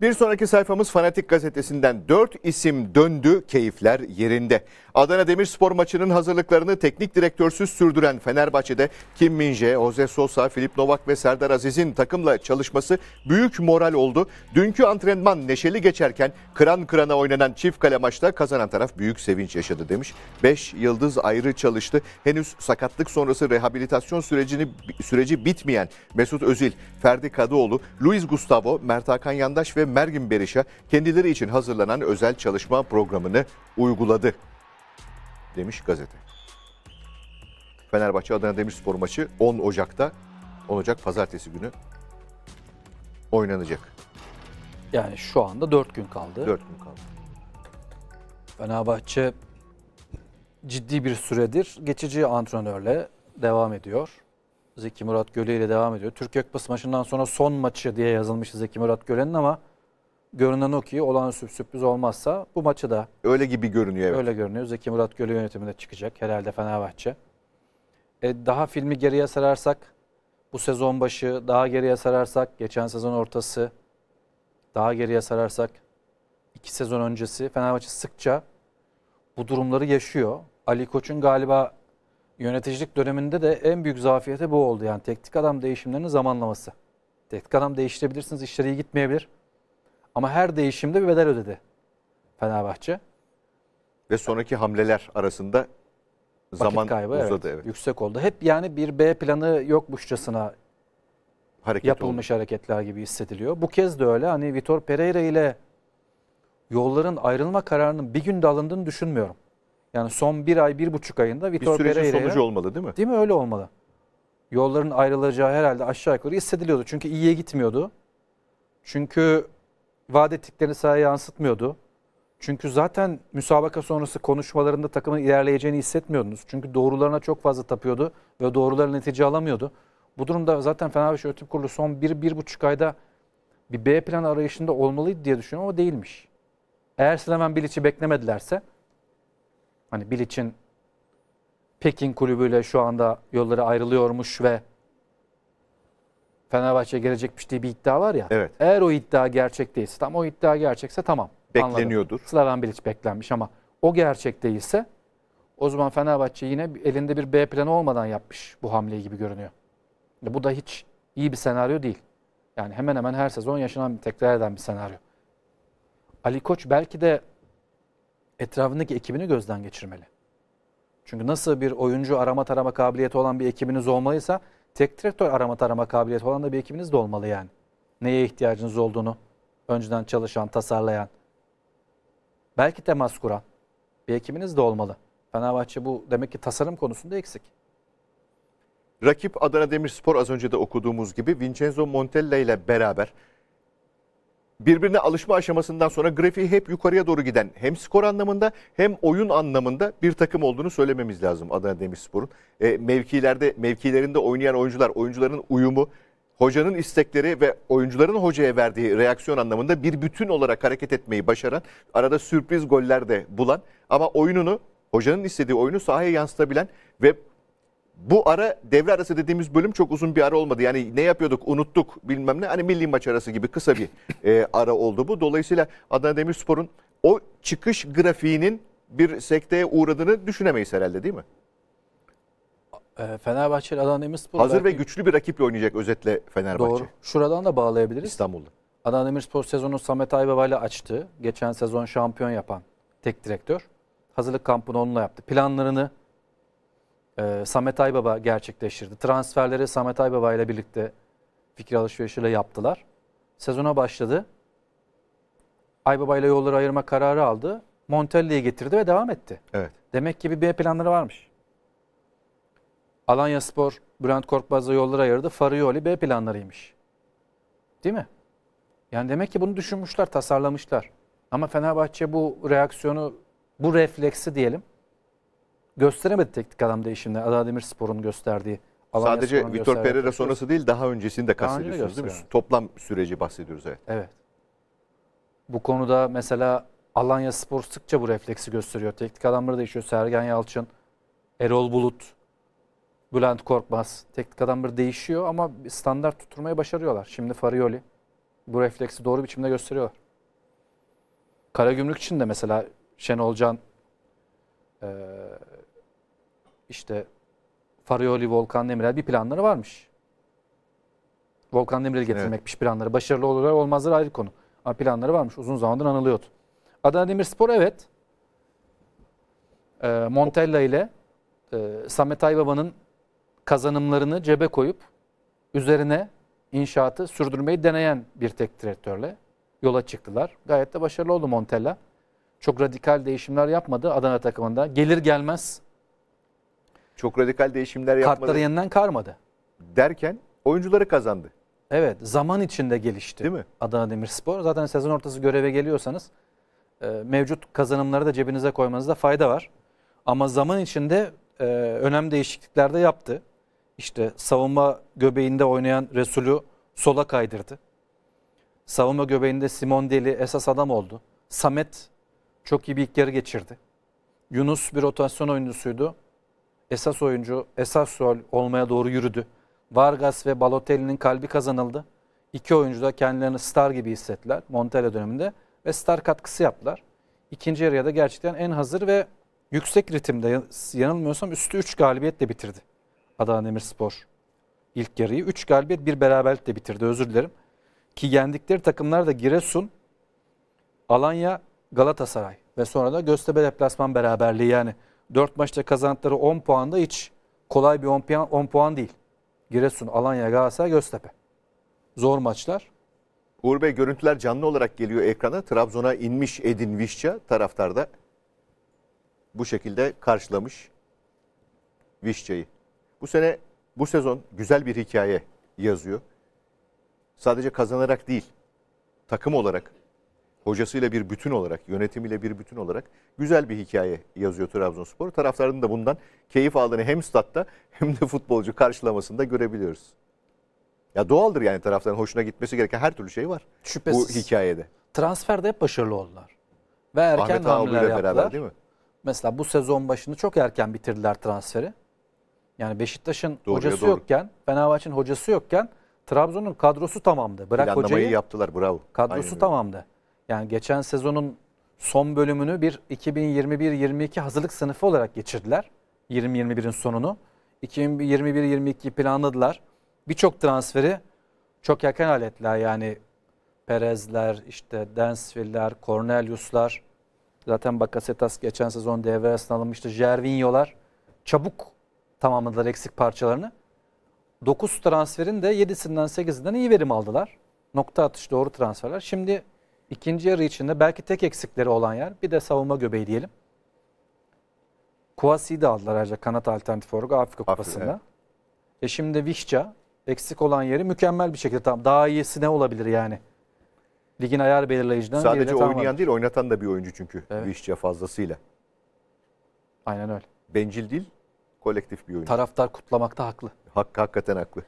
Bir sonraki sayfamız Fanatik Gazetesi'nden 4 isim döndü, keyifler yerinde. Adana Demirspor maçının hazırlıklarını teknik direktörsüz sürdüren Fenerbahçe'de Kim Minje, Jose Sosa, Filip Novak ve Serdar Aziz'in takımla çalışması büyük moral oldu. Dünkü antrenman neşeli geçerken kıran kırana oynanan çift kale maçta kazanan taraf büyük sevinç yaşadı demiş. 5 yıldız ayrı çalıştı. Henüz sakatlık sonrası rehabilitasyon sürecini süreci bitmeyen Mesut Özil, Ferdi Kadıoğlu, Luis Gustavo, Mert Hakan Yandaş ve Mergin Berişa kendileri için hazırlanan özel çalışma programını uyguladı demiş gazete. Fenerbahçe Adana Demirspor maçı 10 Ocak'ta 10 Ocak pazartesi günü oynanacak. Yani şu anda 4 gün kaldı. 4 gün kaldı. Fenerbahçe ciddi bir süredir geçici antrenörle devam ediyor. Zeki Murat Göle ile devam ediyor. Türk Kupası maçından sonra son maçı diye yazılmıştı Zeki Murat Göle'nin ama görünen o ki olan sürpriz olmazsa bu maçı da öyle gibi görünüyor evet. öyle görünüyor. Zeki Murat Gölü yönetiminde çıkacak herhalde Fenerbahçe. E, daha filmi geriye sararsak bu sezon başı daha geriye sararsak geçen sezon ortası daha geriye sararsak iki sezon öncesi Fenerbahçe sıkça bu durumları yaşıyor. Ali Koç'un galiba yöneticilik döneminde de en büyük zafiyeti bu oldu. Yani teknik adam değişimlerinin zamanlaması. Teknik adam değiştirebilirsiniz, işleri iyi gitmeyebilir. Ama her değişimde bir bedel ödedi Fenerbahçe. Ve sonraki hamleler arasında Vakit zaman kaybı, uzadı. Evet, Yüksek oldu. Hep yani bir B planı yokmuşçasına Hareket yapılmış oldu. hareketler gibi hissediliyor. Bu kez de öyle. Hani Vitor Pereira ile yolların ayrılma kararının bir günde alındığını düşünmüyorum. Yani son bir ay, bir buçuk ayında Vitor Pereira... Bir sürecin sonucu olmalı değil mi? Değil mi? Öyle olmalı. Yolların ayrılacağı herhalde aşağı yukarı hissediliyordu. Çünkü iyiye gitmiyordu. Çünkü vaat ettiklerini sahaya yansıtmıyordu. Çünkü zaten müsabaka sonrası konuşmalarında takımın ilerleyeceğini hissetmiyordunuz. Çünkü doğrularına çok fazla tapıyordu ve doğruları netice alamıyordu. Bu durumda zaten Fenerbahçe Yönetim Kurulu son 1-1,5 ayda bir B plan arayışında olmalıydı diye düşünüyorum ama değilmiş. Eğer Sleven Bilic'i beklemedilerse hani Bilic'in Pekin kulübüyle şu anda yolları ayrılıyormuş ve Fenerbahçe gelecekmiş diye bir iddia var ya. Evet. Eğer o iddia gerçek değilse tam o iddia gerçekse tamam. Bekleniyordur. Anladım. Slaven Bilic beklenmiş ama o gerçek değilse o zaman Fenerbahçe yine elinde bir B planı olmadan yapmış bu hamleyi gibi görünüyor. bu da hiç iyi bir senaryo değil. Yani hemen hemen her sezon yaşanan tekrar eden bir senaryo. Ali Koç belki de etrafındaki ekibini gözden geçirmeli. Çünkü nasıl bir oyuncu arama tarama kabiliyeti olan bir ekibiniz olmalıysa tek direktör arama tarama kabiliyeti olan da bir ekibiniz de olmalı yani. Neye ihtiyacınız olduğunu önceden çalışan, tasarlayan, belki temas kuran bir ekibiniz de olmalı. Fenerbahçe bu demek ki tasarım konusunda eksik. Rakip Adana Demirspor az önce de okuduğumuz gibi Vincenzo Montella ile beraber birbirine alışma aşamasından sonra grafiği hep yukarıya doğru giden hem skor anlamında hem oyun anlamında bir takım olduğunu söylememiz lazım Adana Demirspor'un. E, mevkilerde mevkilerinde oynayan oyuncular, oyuncuların uyumu, hocanın istekleri ve oyuncuların hocaya verdiği reaksiyon anlamında bir bütün olarak hareket etmeyi başaran, arada sürpriz goller de bulan ama oyununu hocanın istediği oyunu sahaya yansıtabilen ve bu ara devre arası dediğimiz bölüm çok uzun bir ara olmadı. Yani ne yapıyorduk unuttuk bilmem ne. Hani milli maç arası gibi kısa bir e, ara oldu bu. Dolayısıyla Adana Demirspor'un o çıkış grafiğinin bir sekteye uğradığını düşünemeyiz herhalde değil mi? E, Fenerbahçe ile Adana Demirspor hazır belki... ve güçlü bir rakiple oynayacak özetle Fenerbahçe. Doğru. Şuradan da bağlayabiliriz. İstanbul'da. Adana Demirspor sezonu Samet Aybaba ile açtı. Geçen sezon şampiyon yapan tek direktör. Hazırlık kampını onunla yaptı. Planlarını ee, Samet Aybaba gerçekleştirdi. Transferleri Samet Aybaba ile birlikte fikir alışverişiyle yaptılar. Sezona başladı. Aybaba ile yolları ayırma kararı aldı. Montella'yı getirdi ve devam etti. Evet. Demek ki bir B planları varmış. Alanya Spor, Bülent Korkmaz'la yolları ayırdı. Farioli B planlarıymış. Değil mi? Yani demek ki bunu düşünmüşler, tasarlamışlar. Ama Fenerbahçe bu reaksiyonu, bu refleksi diyelim gösteremedi teknik adam değişimini. Demir Spor'un gösterdiği. Alanya Sadece Spor'un Vitor Pereira sonrası değil daha öncesini de Daha önce de değil mi? Toplam süreci bahsediyoruz evet. Evet. Bu konuda mesela Alanya Spor sıkça bu refleksi gösteriyor. Teknik adamları değişiyor. Sergen Yalçın, Erol Bulut, Bülent Korkmaz. Teknik adamları değişiyor ama standart tutturmayı başarıyorlar. Şimdi Farioli bu refleksi doğru biçimde gösteriyorlar. Karagümrük için de mesela Şenol Can işte Farioli, Volkan Demirel bir planları varmış. Volkan Demirel'i getirmekmiş evet. planları. Başarılı olurlar olmazlar ayrı konu. Ama planları varmış. Uzun zamandır anılıyordu. Adana Demirspor evet. E, Montella ile e, Samet Aybaba'nın kazanımlarını cebe koyup üzerine inşaatı sürdürmeyi deneyen bir tek direktörle yola çıktılar. Gayet de başarılı oldu Montella. Çok radikal değişimler yapmadı Adana takımında. Gelir gelmez çok radikal değişimler yapmadı. Kartları yeniden karmadı. Derken oyuncuları kazandı. Evet zaman içinde gelişti. Değil mi? Adana Demirspor. Zaten sezon ortası göreve geliyorsanız e, mevcut kazanımları da cebinize koymanızda fayda var. Ama zaman içinde e, önemli değişiklikler de yaptı. İşte savunma göbeğinde oynayan Resul'ü sola kaydırdı. Savunma göbeğinde Simon Deli esas adam oldu. Samet çok iyi bir ilk yarı geçirdi. Yunus bir rotasyon oyuncusuydu esas oyuncu, esas rol olmaya doğru yürüdü. Vargas ve Balotelli'nin kalbi kazanıldı. İki oyuncu da kendilerini star gibi hissettiler Montella döneminde ve star katkısı yaptılar. İkinci yarıya da gerçekten en hazır ve yüksek ritimde yanılmıyorsam üstü 3 galibiyetle bitirdi Adana Demirspor. İlk yarıyı 3 galibiyet bir beraberlikle bitirdi özür dilerim. Ki yendikleri takımlar da Giresun, Alanya, Galatasaray ve sonra da Göztepe deplasman beraberliği yani 4 maçta kazandıkları 10 puan da hiç kolay bir 10 puan, 10 puan değil. Giresun, Alanya, Galatasaray, Göztepe. Zor maçlar. Uğur Bey görüntüler canlı olarak geliyor ekrana. Trabzon'a inmiş Edin Vişça taraftarda bu şekilde karşılamış Vişça'yı. Bu sene bu sezon güzel bir hikaye yazıyor. Sadece kazanarak değil, takım olarak hocasıyla bir bütün olarak, yönetimiyle bir bütün olarak güzel bir hikaye yazıyor Trabzonspor. Taraftarın da bundan keyif aldığını hem statta hem de futbolcu karşılamasında görebiliyoruz. Ya doğaldır yani taraftarın hoşuna gitmesi gereken her türlü şey var Şüphesiz. bu hikayede. Transferde hep başarılı oldular. Ve erken Ahmet hamleler yaptılar. Beraber, değil mi? Mesela bu sezon başında çok erken bitirdiler transferi. Yani Beşiktaş'ın hocası doğru. yokken, Fenerbahçe'nin hocası yokken Trabzon'un kadrosu tamamdı. Bırak hocayı yaptılar bravo. Kadrosu Aynen. tamamdı. Yani geçen sezonun son bölümünü bir 2021-22 hazırlık sınıfı olarak geçirdiler. 2021'in sonunu. 2021-22 planladılar. Birçok transferi çok yakın aletler yani Perezler, işte Densville'ler, Cornelius'lar. Zaten Bakasetas geçen sezon devre arasında alınmıştı. Jervinho'lar çabuk tamamladılar eksik parçalarını. 9 transferin de 7'sinden 8'inden iyi verim aldılar. Nokta atış doğru transferler. Şimdi İkinci yarı içinde belki tek eksikleri olan yer bir de savunma göbeği diyelim. Kuvasi'yi de aldılar ayrıca kanat alternatif olarak Afrika Kupası'nda. evet. E şimdi Vişça eksik olan yeri mükemmel bir şekilde tam daha iyisi ne olabilir yani? Ligin ayar belirleyicinden Sadece oynayan vardır. değil oynatan da bir oyuncu çünkü evet. Vişça fazlasıyla. Aynen öyle. Bencil değil kolektif bir oyuncu. Taraftar kutlamakta haklı. Hak, hakikaten haklı.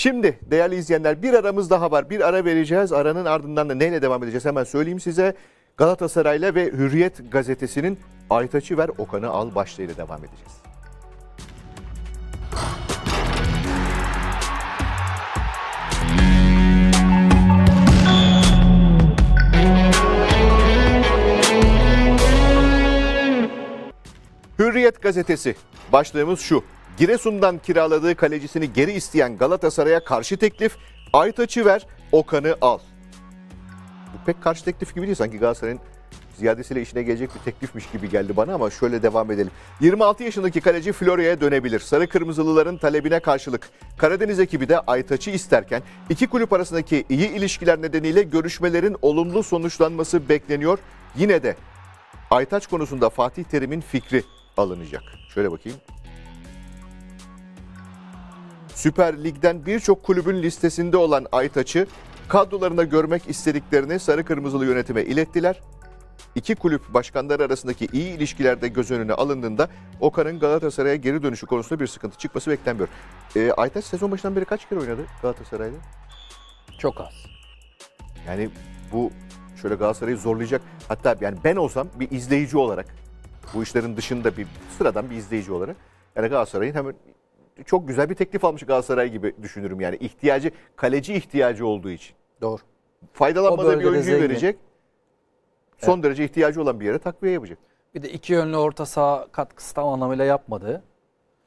Şimdi değerli izleyenler bir aramız daha var. Bir ara vereceğiz. Aranın ardından da neyle devam edeceğiz hemen söyleyeyim size. Galatasaray'la ve Hürriyet gazetesinin Aytaç'ı ver Okan'ı al başlığıyla devam edeceğiz. Hürriyet gazetesi başlığımız şu. Giresun'dan kiraladığı kalecisini geri isteyen Galatasaray'a karşı teklif Aytaç'ı ver, Okan'ı al. Bu pek karşı teklif gibi değil sanki Galatasaray'ın ziyadesiyle işine gelecek bir teklifmiş gibi geldi bana ama şöyle devam edelim. 26 yaşındaki kaleci Florya'ya dönebilir. Sarı Kırmızılıların talebine karşılık Karadeniz ekibi de Aytaç'ı isterken iki kulüp arasındaki iyi ilişkiler nedeniyle görüşmelerin olumlu sonuçlanması bekleniyor. Yine de Aytaç konusunda Fatih Terim'in fikri alınacak. Şöyle bakayım. Süper Lig'den birçok kulübün listesinde olan Aytaç'ı kadrolarında görmek istediklerini sarı kırmızılı yönetime ilettiler. İki kulüp başkanları arasındaki iyi ilişkilerde göz önüne alındığında Okan'ın Galatasaray'a geri dönüşü konusunda bir sıkıntı çıkması beklenmiyor. E, Aytaç sezon başından beri kaç kere oynadı Galatasaray'da? Çok az. Yani bu şöyle Galatasaray'ı zorlayacak. Hatta yani ben olsam bir izleyici olarak bu işlerin dışında bir sıradan bir izleyici olarak yani Galatasaray'ın hemen çok güzel bir teklif almış Galatasaray gibi düşünürüm yani. ihtiyacı kaleci ihtiyacı olduğu için. Doğru. Faydalanmadığı bir oyuncuyu zengin. verecek. Son evet. derece ihtiyacı olan bir yere takviye yapacak. Bir de iki yönlü orta saha katkısı tam anlamıyla yapmadı.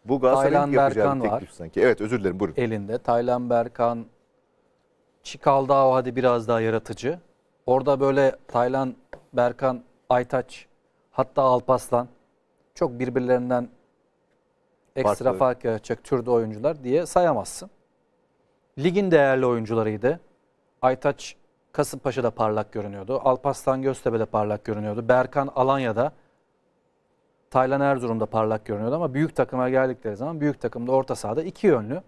Bu Galatasaray'ın yapacağı Berkan bir teklif var. sanki. Evet özür dilerim buyurun. Elinde. Taylan Berkan, Çikaldao hadi biraz daha yaratıcı. Orada böyle Taylan, Berkan, Aytaç hatta Alpaslan çok birbirlerinden ekstra fark, fark yaratacak türde oyuncular diye sayamazsın. Ligin değerli oyuncularıydı. Aytaç Kasımpaşa'da parlak görünüyordu. Alparslan Göztepe'de parlak görünüyordu. Berkan Alanya'da, Taylan Erzurum'da parlak görünüyordu ama büyük takıma geldikleri zaman büyük takımda orta sahada iki yönlü.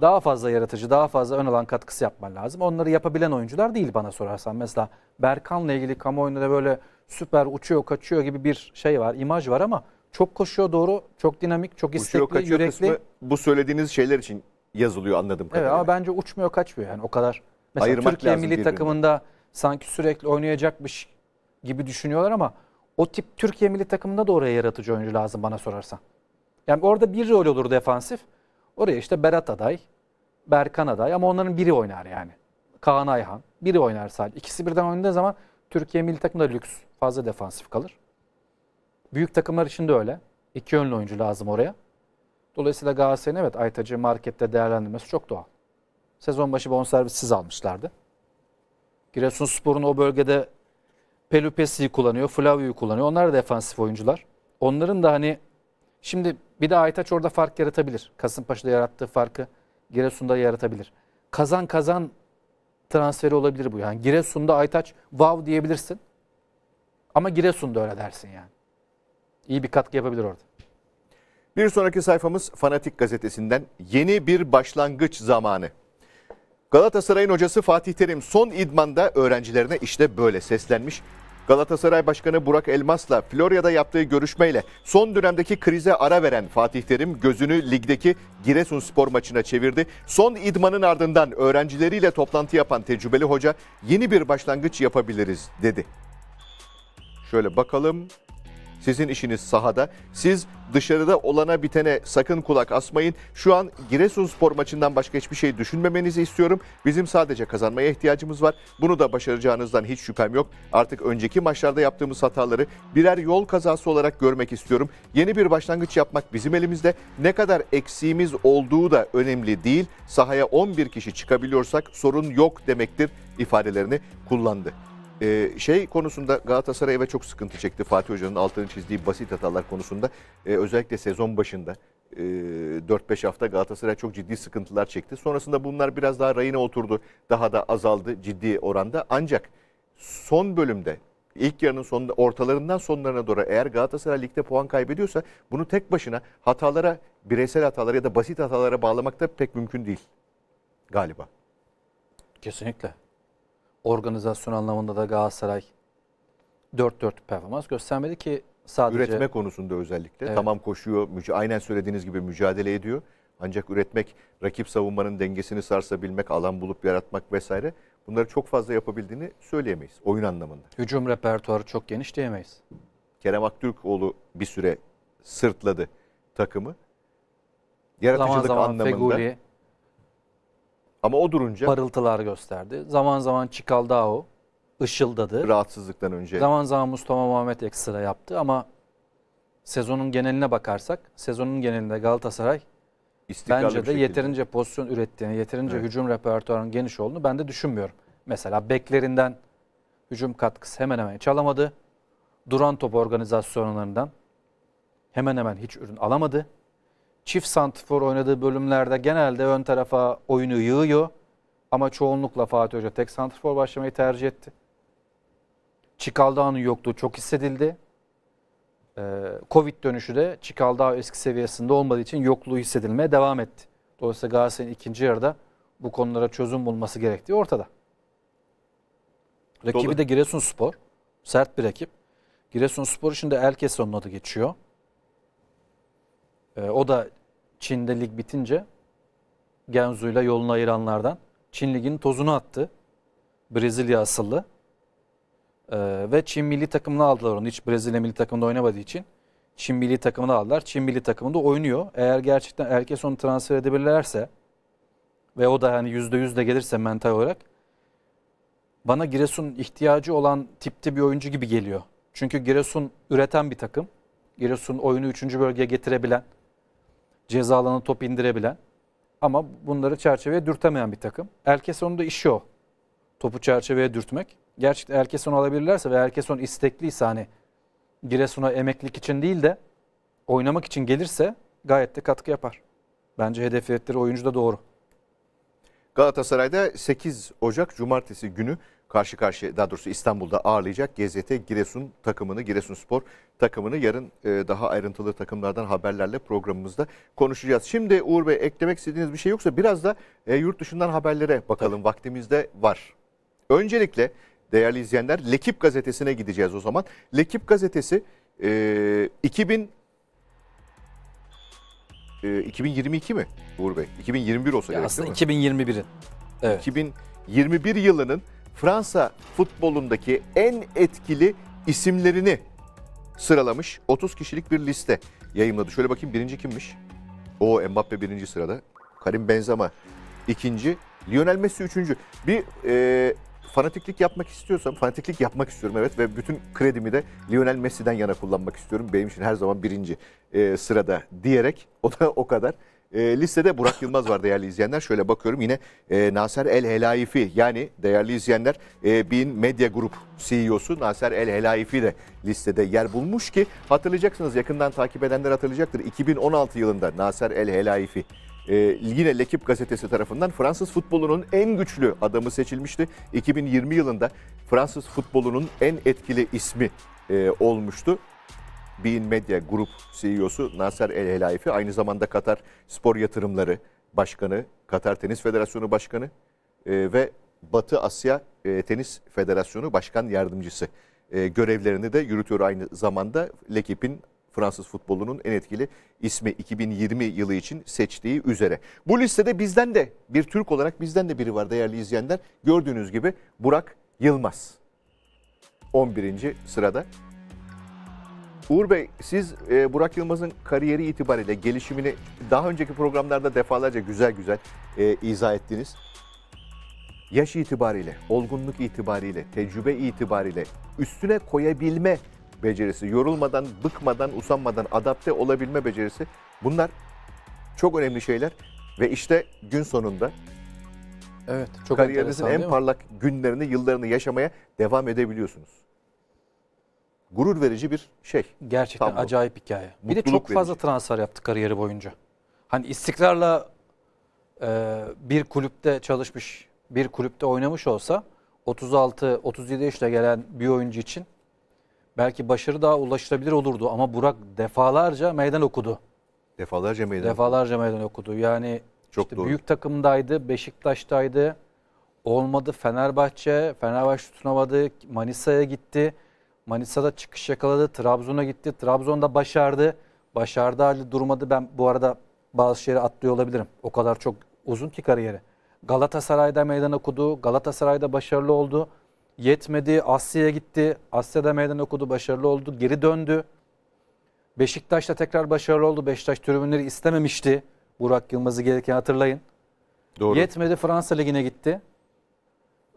Daha fazla yaratıcı, daha fazla ön alan katkısı yapman lazım. Onları yapabilen oyuncular değil bana sorarsan. Mesela Berkan'la ilgili kamuoyunda da böyle süper uçuyor kaçıyor gibi bir şey var, imaj var ama çok koşuyor doğru, çok dinamik, çok istekli, koşuyor, yürekli. Kısmı, bu söylediğiniz şeyler için yazılıyor anladım. Evet ama bence uçmuyor kaçmıyor yani o kadar. Mesela Ayırmak Türkiye milli birbirine. takımında sanki sürekli oynayacakmış gibi düşünüyorlar ama o tip Türkiye milli takımında da oraya yaratıcı oyuncu lazım bana sorarsan. Yani orada bir rol olur defansif. Oraya işte Berat Aday, Berkan Aday ama onların biri oynar yani. Kaan Ayhan biri oynar sadece. İkisi birden oynadığı zaman Türkiye milli takımda lüks fazla defansif kalır. Büyük takımlar için de öyle. İki yönlü oyuncu lazım oraya. Dolayısıyla Galatasaray'ın evet Aytacı markette değerlendirmesi çok doğal. Sezon başı bonservissiz almışlardı. Giresunspor'un o bölgede Pelupesi'yi kullanıyor, Flavio'yu kullanıyor. Onlar da defansif oyuncular. Onların da hani şimdi bir de Aytaç orada fark yaratabilir. Kasımpaşa'da yarattığı farkı Giresun'da yaratabilir. Kazan kazan transferi olabilir bu. Yani Giresun'da Aytaç vav wow diyebilirsin. Ama Giresun'da öyle dersin yani iyi bir katkı yapabilir orada. Bir sonraki sayfamız Fanatik gazetesinden yeni bir başlangıç zamanı. Galatasaray'ın hocası Fatih Terim son idmanda öğrencilerine işte böyle seslenmiş. Galatasaray Başkanı Burak Elmas'la Florya'da yaptığı görüşmeyle son dönemdeki krize ara veren Fatih Terim gözünü ligdeki Giresunspor maçına çevirdi. Son idmanın ardından öğrencileriyle toplantı yapan tecrübeli hoca yeni bir başlangıç yapabiliriz dedi. Şöyle bakalım. Sizin işiniz sahada. Siz dışarıda olana bitene sakın kulak asmayın. Şu an Giresun spor maçından başka hiçbir şey düşünmemenizi istiyorum. Bizim sadece kazanmaya ihtiyacımız var. Bunu da başaracağınızdan hiç şüphem yok. Artık önceki maçlarda yaptığımız hataları birer yol kazası olarak görmek istiyorum. Yeni bir başlangıç yapmak bizim elimizde. Ne kadar eksiğimiz olduğu da önemli değil. Sahaya 11 kişi çıkabiliyorsak sorun yok demektir ifadelerini kullandı. Ee, şey konusunda Galatasaray eve çok sıkıntı çekti. Fatih Hoca'nın altını çizdiği basit hatalar konusunda. Ee, özellikle sezon başında e, ee, 4-5 hafta Galatasaray çok ciddi sıkıntılar çekti. Sonrasında bunlar biraz daha rayına oturdu. Daha da azaldı ciddi oranda. Ancak son bölümde ilk yarının sonunda ortalarından sonlarına doğru eğer Galatasaray ligde puan kaybediyorsa bunu tek başına hatalara, bireysel hatalara ya da basit hatalara bağlamak da pek mümkün değil galiba. Kesinlikle organizasyon anlamında da Galatasaray 4-4 performans göstermedi ki sadece... Üretme konusunda özellikle. Evet. Tamam koşuyor, aynen söylediğiniz gibi mücadele ediyor. Ancak üretmek, rakip savunmanın dengesini sarsabilmek, alan bulup yaratmak vesaire bunları çok fazla yapabildiğini söyleyemeyiz oyun anlamında. Hücum repertuarı çok geniş diyemeyiz. Kerem Aktürkoğlu bir süre sırtladı takımı. Yaratıcılık zaman zaman anlamında. Feguli, ama o durunca parıltılar gösterdi. Zaman zaman Çikaldao ışıldadı. rahatsızlıktan önce. Zaman zaman Mustafa Muhammed ekstra yaptı ama sezonun geneline bakarsak sezonun genelinde Galatasaray istikrarlı bence de yeterince pozisyon ürettiğini, yeterince Evet. hücum repertuarının geniş olduğunu ben de düşünmüyorum. Mesela beklerinden hücum katkısı hemen hemen hiç alamadı. Duran top organizasyonlarından hemen hemen hiç ürün alamadı çift santifor oynadığı bölümlerde genelde ön tarafa oyunu yığıyor. Ama çoğunlukla Fatih Hoca tek santifor başlamayı tercih etti. Çikaldağ'ın yokluğu çok hissedildi. Ee, Covid dönüşü de Çikaldağ eski seviyesinde olmadığı için yokluğu hissedilmeye devam etti. Dolayısıyla Galatasaray'ın ikinci yarıda bu konulara çözüm bulması gerektiği ortada. Rakibi Dolu. de Giresunspor. Sert bir rakip. Giresunspor için de Elkeson adı geçiyor. E, o da Çin'de lig bitince Genzu ile yolunu ayıranlardan Çin liginin tozunu attı. Brezilya asıllı. E, ve Çin milli takımına aldılar onu. Hiç Brezilya milli takımında oynamadığı için Çin milli takımına aldılar. Çin milli takımında oynuyor. Eğer gerçekten herkes onu transfer edebilirlerse ve o da hani %100 de gelirse mental olarak bana Giresun ihtiyacı olan tipte bir oyuncu gibi geliyor. Çünkü Giresun üreten bir takım. Giresun oyunu 3. bölgeye getirebilen, cezalarına top indirebilen ama bunları çerçeveye dürtemeyen bir takım. Elkeson'un da işi o. Topu çerçeveye dürtmek. Gerçekten Elkeson'u alabilirlerse ve Elkeson istekliyse hani Giresun'a emeklilik için değil de oynamak için gelirse gayet de katkı yapar. Bence hedef ettikleri oyuncu da doğru. Galatasaray'da 8 Ocak Cumartesi günü karşı karşıya daha doğrusu İstanbul'da ağırlayacak GZT Giresun takımını, Giresun Spor takımını yarın e, daha ayrıntılı takımlardan haberlerle programımızda konuşacağız. Şimdi Uğur Bey eklemek istediğiniz bir şey yoksa biraz da e, yurt dışından haberlere bakalım Tabii. vaktimizde var. Öncelikle değerli izleyenler Lekip gazetesine gideceğiz o zaman. Lekip gazetesi 2000 e, 2022 mi Uğur Bey? 2021 olsa ya gerek aslında değil mi? 2021'in. Evet. 2021 yılının Fransa futbolundaki en etkili isimlerini sıralamış. 30 kişilik bir liste yayımladı. Şöyle bakayım birinci kimmiş? O Mbappe birinci sırada. Karim Benzema ikinci. Lionel Messi üçüncü. Bir e, fanatiklik yapmak istiyorsam, fanatiklik yapmak istiyorum evet ve bütün kredimi de Lionel Messi'den yana kullanmak istiyorum. Benim için her zaman birinci e, sırada diyerek o da o kadar. E, listede Burak Yılmaz var değerli izleyenler. Şöyle bakıyorum yine e, Naser El Helaifi yani değerli izleyenler e, Bin Medya Grup CEO'su Naser El Helaifi de listede yer bulmuş ki hatırlayacaksınız yakından takip edenler hatırlayacaktır. 2016 yılında Naser El Helaifi e, yine Lekip gazetesi tarafından Fransız futbolunun en güçlü adamı seçilmişti. 2020 yılında Fransız futbolunun en etkili ismi e, olmuştu. Bein Media Grup CEO'su Nasser El Helaifi aynı zamanda Katar Spor Yatırımları Başkanı, Katar Tenis Federasyonu Başkanı e, ve Batı Asya e, Tenis Federasyonu Başkan Yardımcısı e, görevlerini de yürütüyor aynı zamanda. Lekip'in Fransız futbolunun en etkili ismi 2020 yılı için seçtiği üzere. Bu listede bizden de bir Türk olarak bizden de biri var değerli izleyenler. Gördüğünüz gibi Burak Yılmaz. 11. sırada Uğur Bey siz e, Burak Yılmaz'ın kariyeri itibariyle gelişimini daha önceki programlarda defalarca güzel güzel e, izah ettiniz. Yaş itibariyle, olgunluk itibariyle, tecrübe itibariyle üstüne koyabilme becerisi, yorulmadan, bıkmadan, usanmadan adapte olabilme becerisi bunlar çok önemli şeyler ve işte gün sonunda Evet, çok kariyerinizin en parlak günlerini, yıllarını yaşamaya devam edebiliyorsunuz gurur verici bir şey. Gerçekten tablo. acayip hikaye. Bir de çok fazla transfer yaptı kariyeri boyunca. Hani istikrarla e, bir kulüpte çalışmış, bir kulüpte oynamış olsa 36-37 yaşta gelen bir oyuncu için belki başarı daha ulaşılabilir olurdu. Ama Burak defalarca meydan okudu. Defalarca meydan Defalarca meydan okudu. Yani çok işte doğru. büyük takımdaydı, Beşiktaş'taydı. Olmadı Fenerbahçe, Fenerbahçe tutunamadı, Manisa'ya gitti. Manisa'da çıkış yakaladı. Trabzon'a gitti. Trabzon'da başardı. Başardı hali durmadı. Ben bu arada bazı şeyleri atlıyor olabilirim. O kadar çok uzun ki kariyeri. Galatasaray'da meydan okudu. Galatasaray'da başarılı oldu. Yetmedi. Asya'ya gitti. Asya'da meydan okudu. Başarılı oldu. Geri döndü. Beşiktaş'ta tekrar başarılı oldu. Beşiktaş tribünleri istememişti. Burak Yılmaz'ı gelirken hatırlayın. Doğru. Yetmedi Fransa Ligi'ne gitti.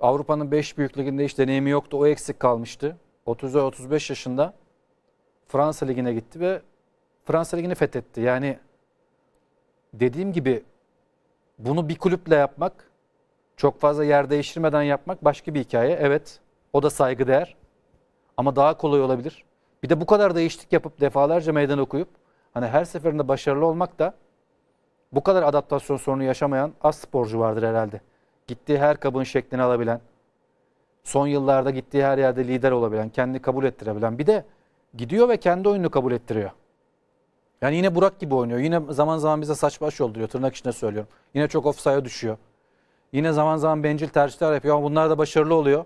Avrupa'nın 5 büyük liginde hiç deneyimi yoktu. O eksik kalmıştı. 30 ve 35 yaşında Fransa Ligi'ne gitti ve Fransa Ligi'ni fethetti. Yani dediğim gibi bunu bir kulüple yapmak, çok fazla yer değiştirmeden yapmak başka bir hikaye. Evet, o da saygı değer ama daha kolay olabilir. Bir de bu kadar değişiklik yapıp defalarca meydan okuyup hani her seferinde başarılı olmak da bu kadar adaptasyon sorunu yaşamayan az sporcu vardır herhalde. Gittiği her kabın şeklini alabilen, son yıllarda gittiği her yerde lider olabilen, kendini kabul ettirebilen bir de gidiyor ve kendi oyununu kabul ettiriyor. Yani yine Burak gibi oynuyor. Yine zaman zaman bize saç baş yolduruyor tırnak içinde söylüyorum. Yine çok offside'a düşüyor. Yine zaman zaman bencil tercihler yapıyor ama bunlar da başarılı oluyor.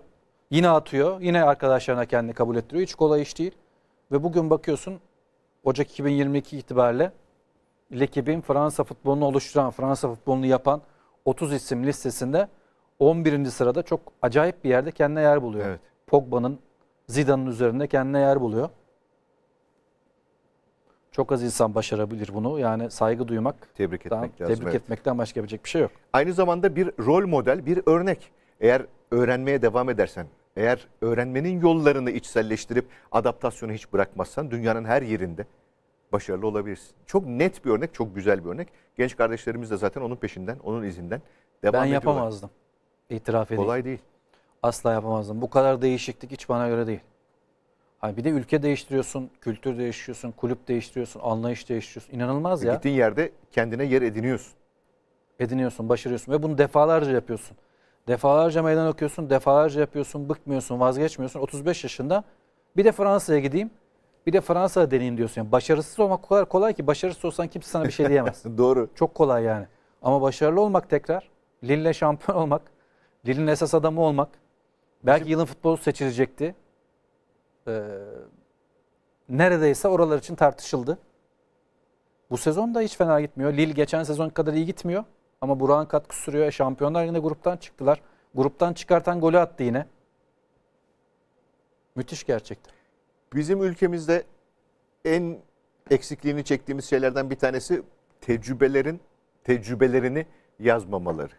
Yine atıyor. Yine arkadaşlarına kendini kabul ettiriyor. Hiç kolay iş değil. Ve bugün bakıyorsun Ocak 2022 itibariyle Lekib'in Fransa futbolunu oluşturan, Fransa futbolunu yapan 30 isim listesinde 11. sırada çok acayip bir yerde kendine yer buluyor. Evet. Pogba'nın Zidane'ın üzerinde kendine yer buluyor. Çok az insan başarabilir bunu. Yani saygı duymak, tebrik etmek lazım. Tebrik evet. etmekten başka yapacak bir şey yok. Aynı zamanda bir rol model, bir örnek. Eğer öğrenmeye devam edersen, eğer öğrenmenin yollarını içselleştirip adaptasyonu hiç bırakmazsan dünyanın her yerinde başarılı olabilirsin. Çok net bir örnek, çok güzel bir örnek. Genç kardeşlerimiz de zaten onun peşinden, onun izinden devam ben ediyorlar. Ben yapamazdım. İtiraf edeyim. Kolay değil. Asla yapamazdım. Bu kadar değişiklik hiç bana göre değil. Hani bir de ülke değiştiriyorsun, kültür değiştiriyorsun, kulüp değiştiriyorsun, anlayış değiştiriyorsun. İnanılmaz e ya. Gittiğin yerde kendine yer ediniyorsun. Ediniyorsun, başarıyorsun ve bunu defalarca yapıyorsun. Defalarca meydan okuyorsun, defalarca yapıyorsun, bıkmıyorsun, vazgeçmiyorsun. 35 yaşında bir de Fransa'ya gideyim, bir de Fransa'da deneyim diyorsun. Yani başarısız olmak kolay, kolay ki başarısız olsan kimse sana bir şey diyemez. Doğru. Çok kolay yani. Ama başarılı olmak tekrar, Lille şampiyon olmak, Ligin esas adamı olmak. Belki yılın futbolu seçilecekti. Ee, neredeyse oralar için tartışıldı. Bu sezon da hiç fena gitmiyor. Lille geçen sezon kadar iyi gitmiyor. Ama Burak'ın katkısı sürüyor. E, Şampiyonlar yine gruptan çıktılar. Gruptan çıkartan golü attı yine. Müthiş gerçekten. Bizim ülkemizde en eksikliğini çektiğimiz şeylerden bir tanesi tecrübelerin tecrübelerini yazmamaları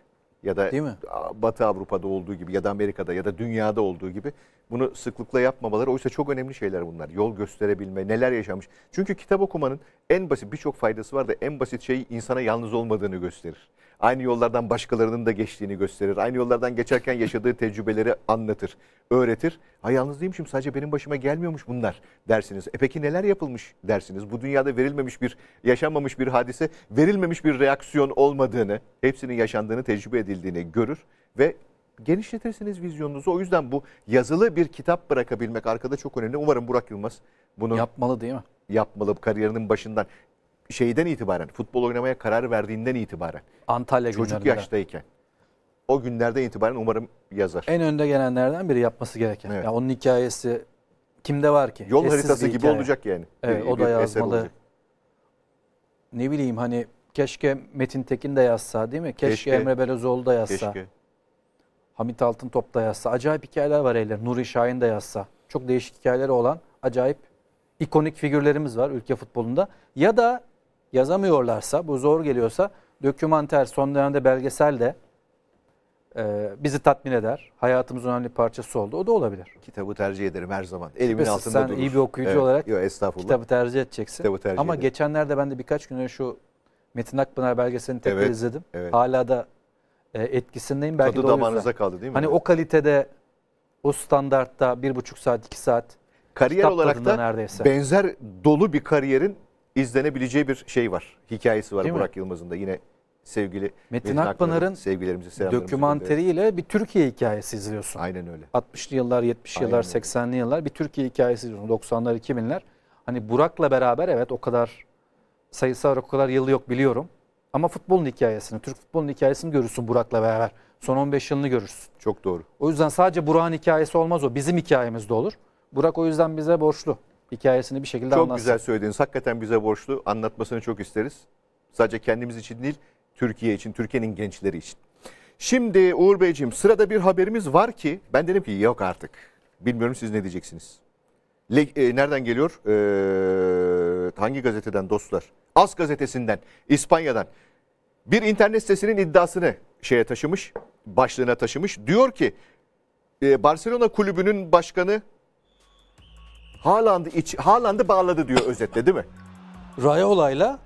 ya da Değil mi? Batı Avrupa'da olduğu gibi ya da Amerika'da ya da dünyada olduğu gibi bunu sıklıkla yapmamaları oysa çok önemli şeyler bunlar. Yol gösterebilme, neler yaşamış. Çünkü kitap okumanın en basit birçok faydası var da en basit şey insana yalnız olmadığını gösterir. Aynı yollardan başkalarının da geçtiğini gösterir. Aynı yollardan geçerken yaşadığı tecrübeleri anlatır, öğretir. Ha yalnız değilmişim sadece benim başıma gelmiyormuş bunlar dersiniz. E peki neler yapılmış dersiniz? Bu dünyada verilmemiş bir, yaşanmamış bir hadise, verilmemiş bir reaksiyon olmadığını, hepsinin yaşandığını, tecrübe edildiğini görür ve genişletirsiniz vizyonunuzu. O yüzden bu yazılı bir kitap bırakabilmek arkada çok önemli. Umarım Burak Yılmaz bunu yapmalı değil mi? Yapmalı kariyerinin başından şeyden itibaren, futbol oynamaya karar verdiğinden itibaren. Antalya Çocuk yaştayken. O günlerden itibaren umarım yazar. En önde gelenlerden biri yapması gereken. Evet. Yani onun hikayesi kimde var ki? Yol Eşsiz haritası gibi olacak yani. Evet, bir, o da yazmalı. Ne bileyim hani keşke Metin Tekin de yazsa değil mi? Keşke, keşke. Emre Belezoğlu da yazsa. Keşke. Hamit Altıntop da yazsa. Acayip hikayeler var ellerinde. Nuri Şahin de yazsa. Çok değişik hikayeleri olan acayip ikonik figürlerimiz var ülke futbolunda. Ya da yazamıyorlarsa, bu zor geliyorsa dokümanter, son dönemde belgesel de e, bizi tatmin eder. Hayatımızın önemli parçası oldu. O da olabilir. Kitabı tercih ederim her zaman. Elimin Şüphesiz altında sen durur. iyi bir okuyucu evet. olarak Yo, estağfurullah. kitabı tercih edeceksin. Kitabı tercih Ama ederim. geçenlerde ben de birkaç gün önce şu Metin Akpınar belgeselini tekrar evet, izledim. Evet. Hala da e, etkisindeyim. Belki Tadı de damağınızda kaldı değil mi? Hani o kalitede, o standartta bir buçuk saat, iki saat. Kariyer olarak da neredeyse. benzer dolu bir kariyerin izlenebileceği bir şey var. Hikayesi var Değil Burak mi? Yılmaz'ın da yine sevgili Metin, Akpınar'ın sevgilerimizi dokümanteriyle bir Türkiye hikayesi izliyorsun. Aynen öyle. 60'lı yıllar, 70'li yıllar, 80'li yıllar bir Türkiye hikayesi izliyorsun. 90'lar, 2000'ler. Hani Burak'la beraber evet o kadar sayısı olarak o kadar yılı yok biliyorum. Ama futbolun hikayesini, Türk futbolun hikayesini görürsün Burak'la beraber. Son 15 yılını görürsün. Çok doğru. O yüzden sadece Burak'ın hikayesi olmaz o. Bizim hikayemiz de olur. Burak o yüzden bize borçlu hikayesini bir şekilde Çok anlatsın. güzel söylediniz. Hakikaten bize borçlu. Anlatmasını çok isteriz. Sadece kendimiz için değil, Türkiye için, Türkiye'nin gençleri için. Şimdi Uğur Beyciğim sırada bir haberimiz var ki ben dedim ki yok artık. Bilmiyorum siz ne diyeceksiniz. Le, e, nereden geliyor? Ee, hangi gazeteden dostlar? As gazetesinden, İspanya'dan. Bir internet sitesinin iddiasını şeye taşımış, başlığına taşımış. Diyor ki e, Barcelona kulübünün başkanı Haaland'ı iç, Haaland'ı bağladı diyor özetle değil mi? Rayola'yla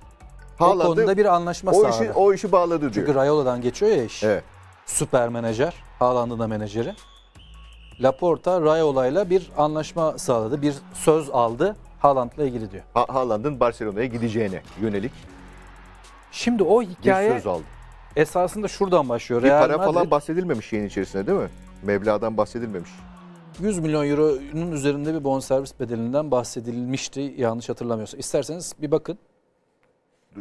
Haaland'ı, o konuda bir anlaşma o sağladı. Işi, o işi bağladı diyor. Çünkü Rayola'dan geçiyor ya iş. Evet. Süper menajer. Haaland'ın da menajeri. Laporta Rayola'yla bir anlaşma sağladı. Bir söz aldı Haaland'la ilgili diyor. Ha Haaland'ın Barcelona'ya gideceğine yönelik. Şimdi o hikaye bir söz aldı. esasında şuradan başlıyor. Bir para Madrid... falan bahsedilmemiş şeyin içerisinde değil mi? Mevla'dan bahsedilmemiş. 100 milyon euronun üzerinde bir bonservis bedelinden bahsedilmişti yanlış hatırlamıyorsam. İsterseniz bir bakın.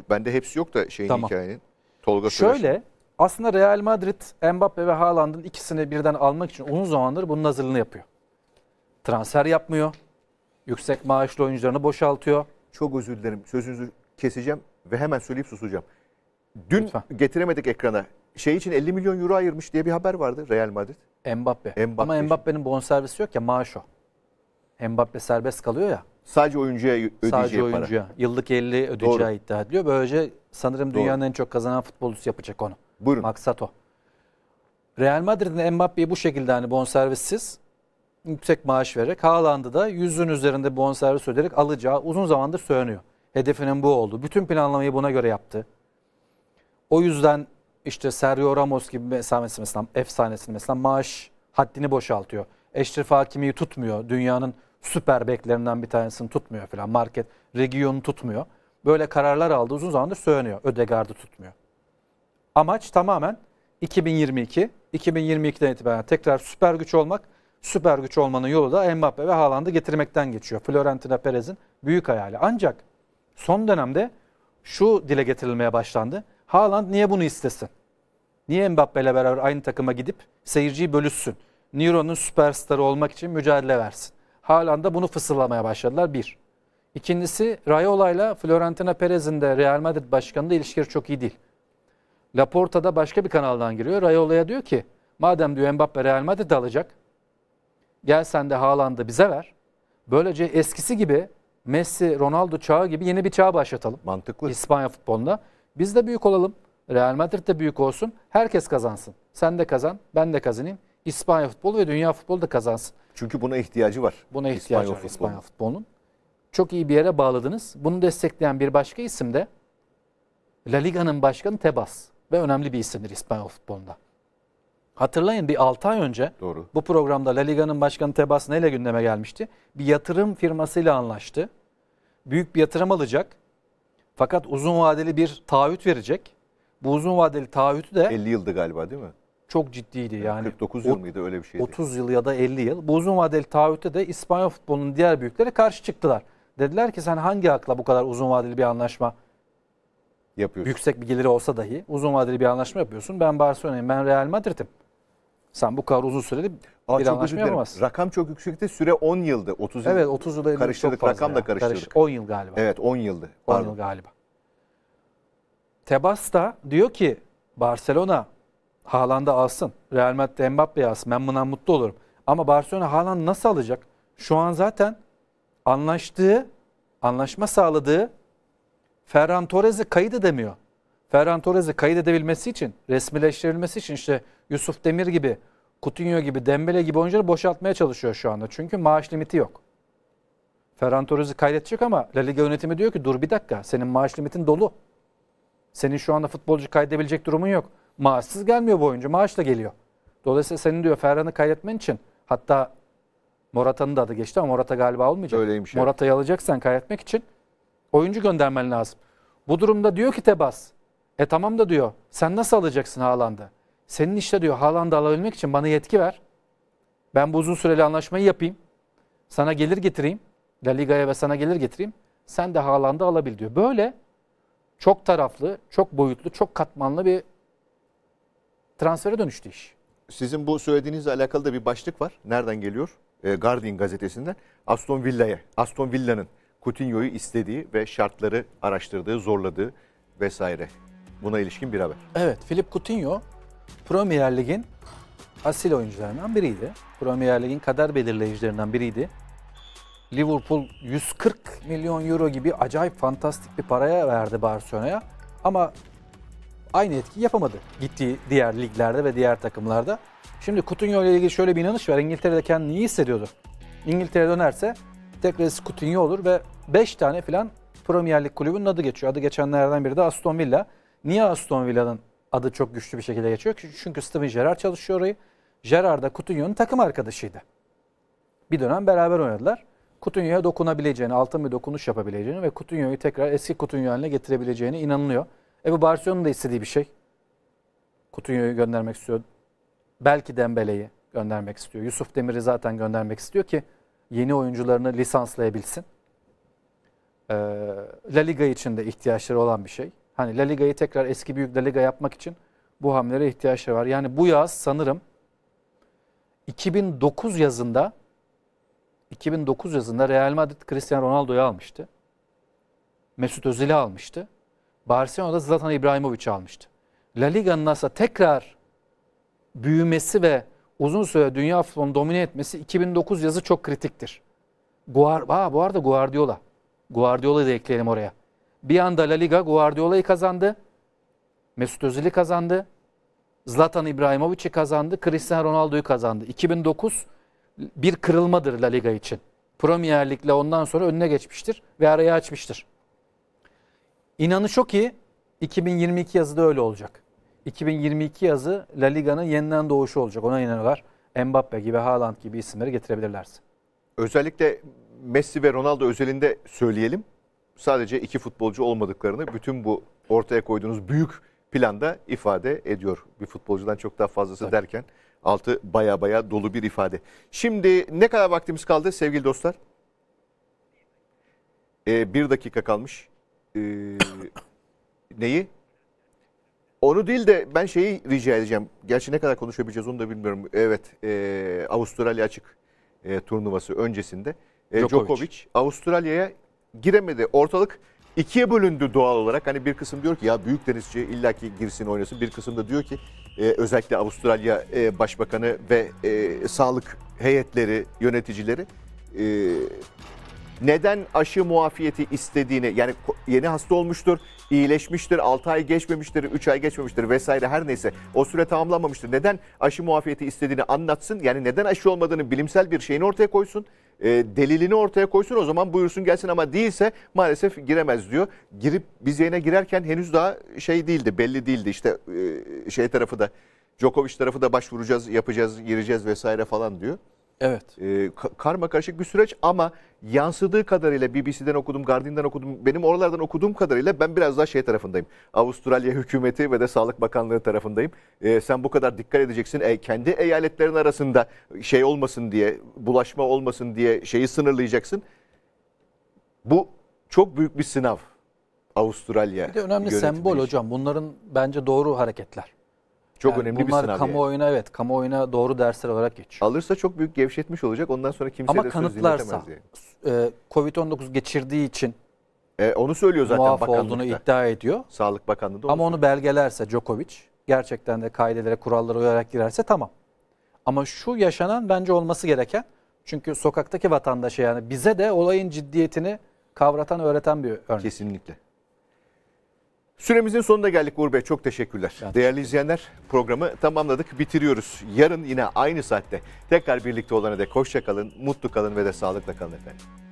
Bende hepsi yok da şeyin tamam. hikayenin. Tolga Şöyle Söreş. aslında Real Madrid Mbappe ve Haaland'ın ikisini birden almak için uzun zamandır bunun hazırlığını yapıyor. Transfer yapmıyor. Yüksek maaşlı oyuncularını boşaltıyor. Çok özür dilerim. Sözünüzü keseceğim ve hemen söyleyip susacağım. Dün Lütfen. getiremedik ekrana şey için 50 milyon euro ayırmış diye bir haber vardı Real Madrid. Mbappe. Mbappe Ama Mbappe'nin bonservisi yok ya maaş o. Mbappe serbest kalıyor ya. Sadece oyuncuya ödeyeceği Sadece para. oyuncuya. Yıllık 50 ödeyeceği iddia ediliyor. Böylece sanırım dünyanın en çok kazanan futbolcusu yapacak onu. Buyurun. Maksat o. Real Madrid'in Mbappe'yi bu şekilde hani bonservissiz yüksek maaş vererek Haaland'ı da yüzün üzerinde bonservis öderek alacağı uzun zamandır söyleniyor. Hedefinin bu oldu. Bütün planlamayı buna göre yaptı. O yüzden işte Sergio Ramos gibi mesamesi mesela efsanesini mesela maaş haddini boşaltıyor. Eşref Hakimi'yi tutmuyor. Dünyanın süper beklerinden bir tanesini tutmuyor falan. Market regionu tutmuyor. Böyle kararlar aldı uzun zamandır söyleniyor. Ödegard'ı tutmuyor. Amaç tamamen 2022. 2022'den itibaren tekrar süper güç olmak. Süper güç olmanın yolu da Mbappe ve Haaland'ı getirmekten geçiyor. Florentina Perez'in büyük hayali. Ancak son dönemde şu dile getirilmeye başlandı. Haaland niye bunu istesin? Niye Mbappe ile beraber aynı takıma gidip seyirciyi bölüşsün? Neuron'un süperstarı olmak için mücadele versin. Halen da bunu fısıldamaya başladılar bir. İkincisi Raiola ile Florentina Perez'in de Real Madrid başkanı da ilişkileri çok iyi değil. Laporta da başka bir kanaldan giriyor. Raiola'ya diyor ki madem diyor Mbappe Real Madrid alacak gel sen de Haaland'ı bize ver. Böylece eskisi gibi Messi, Ronaldo çağı gibi yeni bir çağ başlatalım. Mantıklı. İspanya futbolunda. Biz de büyük olalım. Real Madrid de büyük olsun. Herkes kazansın. Sen de kazan, ben de kazanayım. İspanya futbolu ve dünya futbolu da kazansın. Çünkü buna ihtiyacı var. Buna ihtiyacı İspanya var futbolu. İspanya futbolunun. Çok iyi bir yere bağladınız. Bunu destekleyen bir başka isim de La Liga'nın başkanı Tebas ve önemli bir isimdir İspanya futbolunda. Hatırlayın bir 6 ay önce Doğru. bu programda La Liga'nın başkanı Tebas neyle gündeme gelmişti? Bir yatırım firmasıyla anlaştı. Büyük bir yatırım alacak. Fakat uzun vadeli bir taahhüt verecek. Bu uzun vadeli taahhütü de 50 yıldı galiba değil mi? çok ciddiydi yani. 49 yıl mıydı öyle bir şeydi? 30 yıl ya da 50 yıl. Bu uzun vadeli taahhütte de İspanya futbolunun diğer büyükleri karşı çıktılar. Dediler ki sen hangi hakla bu kadar uzun vadeli bir anlaşma yapıyorsun? Yüksek bir geliri olsa dahi uzun vadeli bir anlaşma yapıyorsun. Ben Barcelona'yım, ben Real Madrid'im. Sen bu kadar uzun süreli Aa, bir anlaşma yapamazsın. Rakam çok yüksekti. Süre 10 yıldı. 30 yıl. Evet 30 yıl. Karıştırdık. rakam da karıştırdık. 10 yıl galiba. Evet 10 yıldı. 10 yıl galiba. Tebas da diyor ki Barcelona Haaland'ı alsın. Real Madrid Mbappe'yi alsın. Ben bundan mutlu olurum. Ama Barcelona Haaland'ı nasıl alacak? Şu an zaten anlaştığı, anlaşma sağladığı Ferran Torres'i kayıt edemiyor. Ferran Torres'i kayıt edebilmesi için, resmileştirilmesi için işte Yusuf Demir gibi, Coutinho gibi, Dembele gibi oyuncuları boşaltmaya çalışıyor şu anda. Çünkü maaş limiti yok. Ferran Torres'i kaydedecek ama La Liga yönetimi diyor ki dur bir dakika senin maaş limitin dolu. Senin şu anda futbolcu kaydedebilecek durumun yok. Maaşsız gelmiyor bu oyuncu. Maaşla geliyor. Dolayısıyla senin diyor Ferhan'ı kaydetmen için hatta Morata'nın da adı geçti ama Morata galiba olmayacak. Öyleymiş. Yani. Morata'yı alacaksan kaydetmek için oyuncu göndermen lazım. Bu durumda diyor ki Tebas. E tamam da diyor. Sen nasıl alacaksın Haaland'ı? Senin işte diyor Haaland'ı alabilmek için bana yetki ver. Ben bu uzun süreli anlaşmayı yapayım. Sana gelir getireyim. La Liga'ya ve sana gelir getireyim. Sen de Haaland'ı alabil diyor. Böyle çok taraflı, çok boyutlu, çok katmanlı bir transfere dönüştü iş. Sizin bu söylediğinizle alakalı da bir başlık var. Nereden geliyor? E, Guardian gazetesinden. Aston Villa'ya, Aston Villa'nın Coutinho'yu istediği ve şartları araştırdığı, zorladığı vesaire. Buna ilişkin bir haber. Evet, Philip Coutinho Premier Lig'in asil oyuncularından biriydi. Premier Lig'in kader belirleyicilerinden biriydi. Liverpool 140 milyon euro gibi acayip fantastik bir paraya verdi Barcelona'ya. Ama aynı etki yapamadı gittiği diğer liglerde ve diğer takımlarda. Şimdi Coutinho ile ilgili şöyle bir inanış var. İngiltere'de kendini iyi hissediyordu. İngiltere'ye dönerse tekrar Coutinho olur ve 5 tane filan Premier Lig kulübünün adı geçiyor. Adı geçenlerden biri de Aston Villa. Niye Aston Villa'nın adı çok güçlü bir şekilde geçiyor? Çünkü Steven Gerrard çalışıyor orayı. Gerrard da Coutinho'nun takım arkadaşıydı. Bir dönem beraber oynadılar. Coutinho'ya dokunabileceğini, altın bir dokunuş yapabileceğini ve Coutinho'yu tekrar eski Coutinho haline getirebileceğine inanılıyor. E bu da istediği bir şey. Coutinho'yu göndermek istiyor. Belki Dembele'yi göndermek istiyor. Yusuf Demir'i zaten göndermek istiyor ki yeni oyuncularını lisanslayabilsin. Ee, La Liga için de ihtiyaçları olan bir şey. Hani La Liga'yı tekrar eski büyük La Liga yapmak için bu hamlelere ihtiyaçları var. Yani bu yaz sanırım 2009 yazında 2009 yazında Real Madrid Cristiano Ronaldo'yu almıştı. Mesut Özil'i almıştı. Barcelona'da Zlatan İbrahimovic'i almıştı. La Liga'nın aslında tekrar büyümesi ve uzun süre dünya futbolunu domine etmesi 2009 yazı çok kritiktir. Guar Aa, bu arada Guardiola. Guardiola'yı da ekleyelim oraya. Bir anda La Liga Guardiola'yı kazandı. Mesut Özil'i kazandı. Zlatan İbrahimovic'i kazandı. Cristiano Ronaldo'yu kazandı. 2009 bir kırılmadır La Liga için. Premier Lig'le ondan sonra önüne geçmiştir ve araya açmıştır. İnanış o ki 2022 yazı da öyle olacak. 2022 yazı La Liga'nın yeniden doğuşu olacak. Ona inanıyorlar. Mbappe gibi, Haaland gibi isimleri getirebilirlerse. Özellikle Messi ve Ronaldo özelinde söyleyelim. Sadece iki futbolcu olmadıklarını bütün bu ortaya koyduğunuz büyük planda ifade ediyor. Bir futbolcudan çok daha fazlası Tabii. derken Altı baya baya dolu bir ifade. Şimdi ne kadar vaktimiz kaldı sevgili dostlar? Ee, bir dakika kalmış. Ee, neyi? Onu değil de ben şeyi rica edeceğim. Gerçi ne kadar konuşabileceğiz onu da bilmiyorum. Evet e, Avustralya açık e, turnuvası öncesinde. E, Djokovic. Djokovic Avustralya'ya giremedi. Ortalık ikiye bölündü doğal olarak. Hani bir kısım diyor ki ya büyük denizci illaki girsin oynasın. Bir kısım da diyor ki e, özellikle Avustralya e, Başbakanı ve e, sağlık heyetleri, yöneticileri e, neden aşı muafiyeti istediğini yani yeni hasta olmuştur, iyileşmiştir, 6 ay geçmemiştir, 3 ay geçmemiştir vesaire her neyse o süre tamamlanmamıştır. Neden aşı muafiyeti istediğini anlatsın yani neden aşı olmadığını bilimsel bir şeyini ortaya koysun e, delilini ortaya koysun o zaman buyursun gelsin ama değilse maalesef giremez diyor. Girip biz yayına girerken henüz daha şey değildi belli değildi işte e, şey tarafı da Djokovic tarafı da başvuracağız yapacağız gireceğiz vesaire falan diyor. Evet. E, karma karışık bir süreç ama yansıdığı kadarıyla BBC'den okudum, Guardian'dan okudum, benim oralardan okuduğum kadarıyla ben biraz daha şey tarafındayım. Avustralya hükümeti ve de Sağlık Bakanlığı tarafındayım. E, sen bu kadar dikkat edeceksin. E, kendi eyaletlerin arasında şey olmasın diye, bulaşma olmasın diye şeyi sınırlayacaksın. Bu çok büyük bir sınav. Avustralya. Bir de önemli sembol hocam. Bunların bence doğru hareketler. Çok yani önemli bir sınav. Bunlar kamuoyuna yani. evet kamuoyuna doğru dersler olarak geçiyor. Alırsa çok büyük gevşetmiş olacak. Ondan sonra kimse Ama de söz dinletemez yani. e, Covid-19 geçirdiği için e, onu söylüyor zaten muaf olduğunu iddia ediyor. Sağlık Bakanlığı da onu Ama söylüyor. onu belgelerse Djokovic gerçekten de kaidelere kurallara uyarak girerse tamam. Ama şu yaşanan bence olması gereken çünkü sokaktaki vatandaşa yani bize de olayın ciddiyetini kavratan öğreten bir örnek. Kesinlikle. Süremizin sonunda geldik Uğur Bey. Çok teşekkürler. Evet. Değerli izleyenler programı tamamladık. Bitiriyoruz. Yarın yine aynı saatte tekrar birlikte olana dek hoşça kalın, mutlu kalın ve de sağlıkla kalın efendim.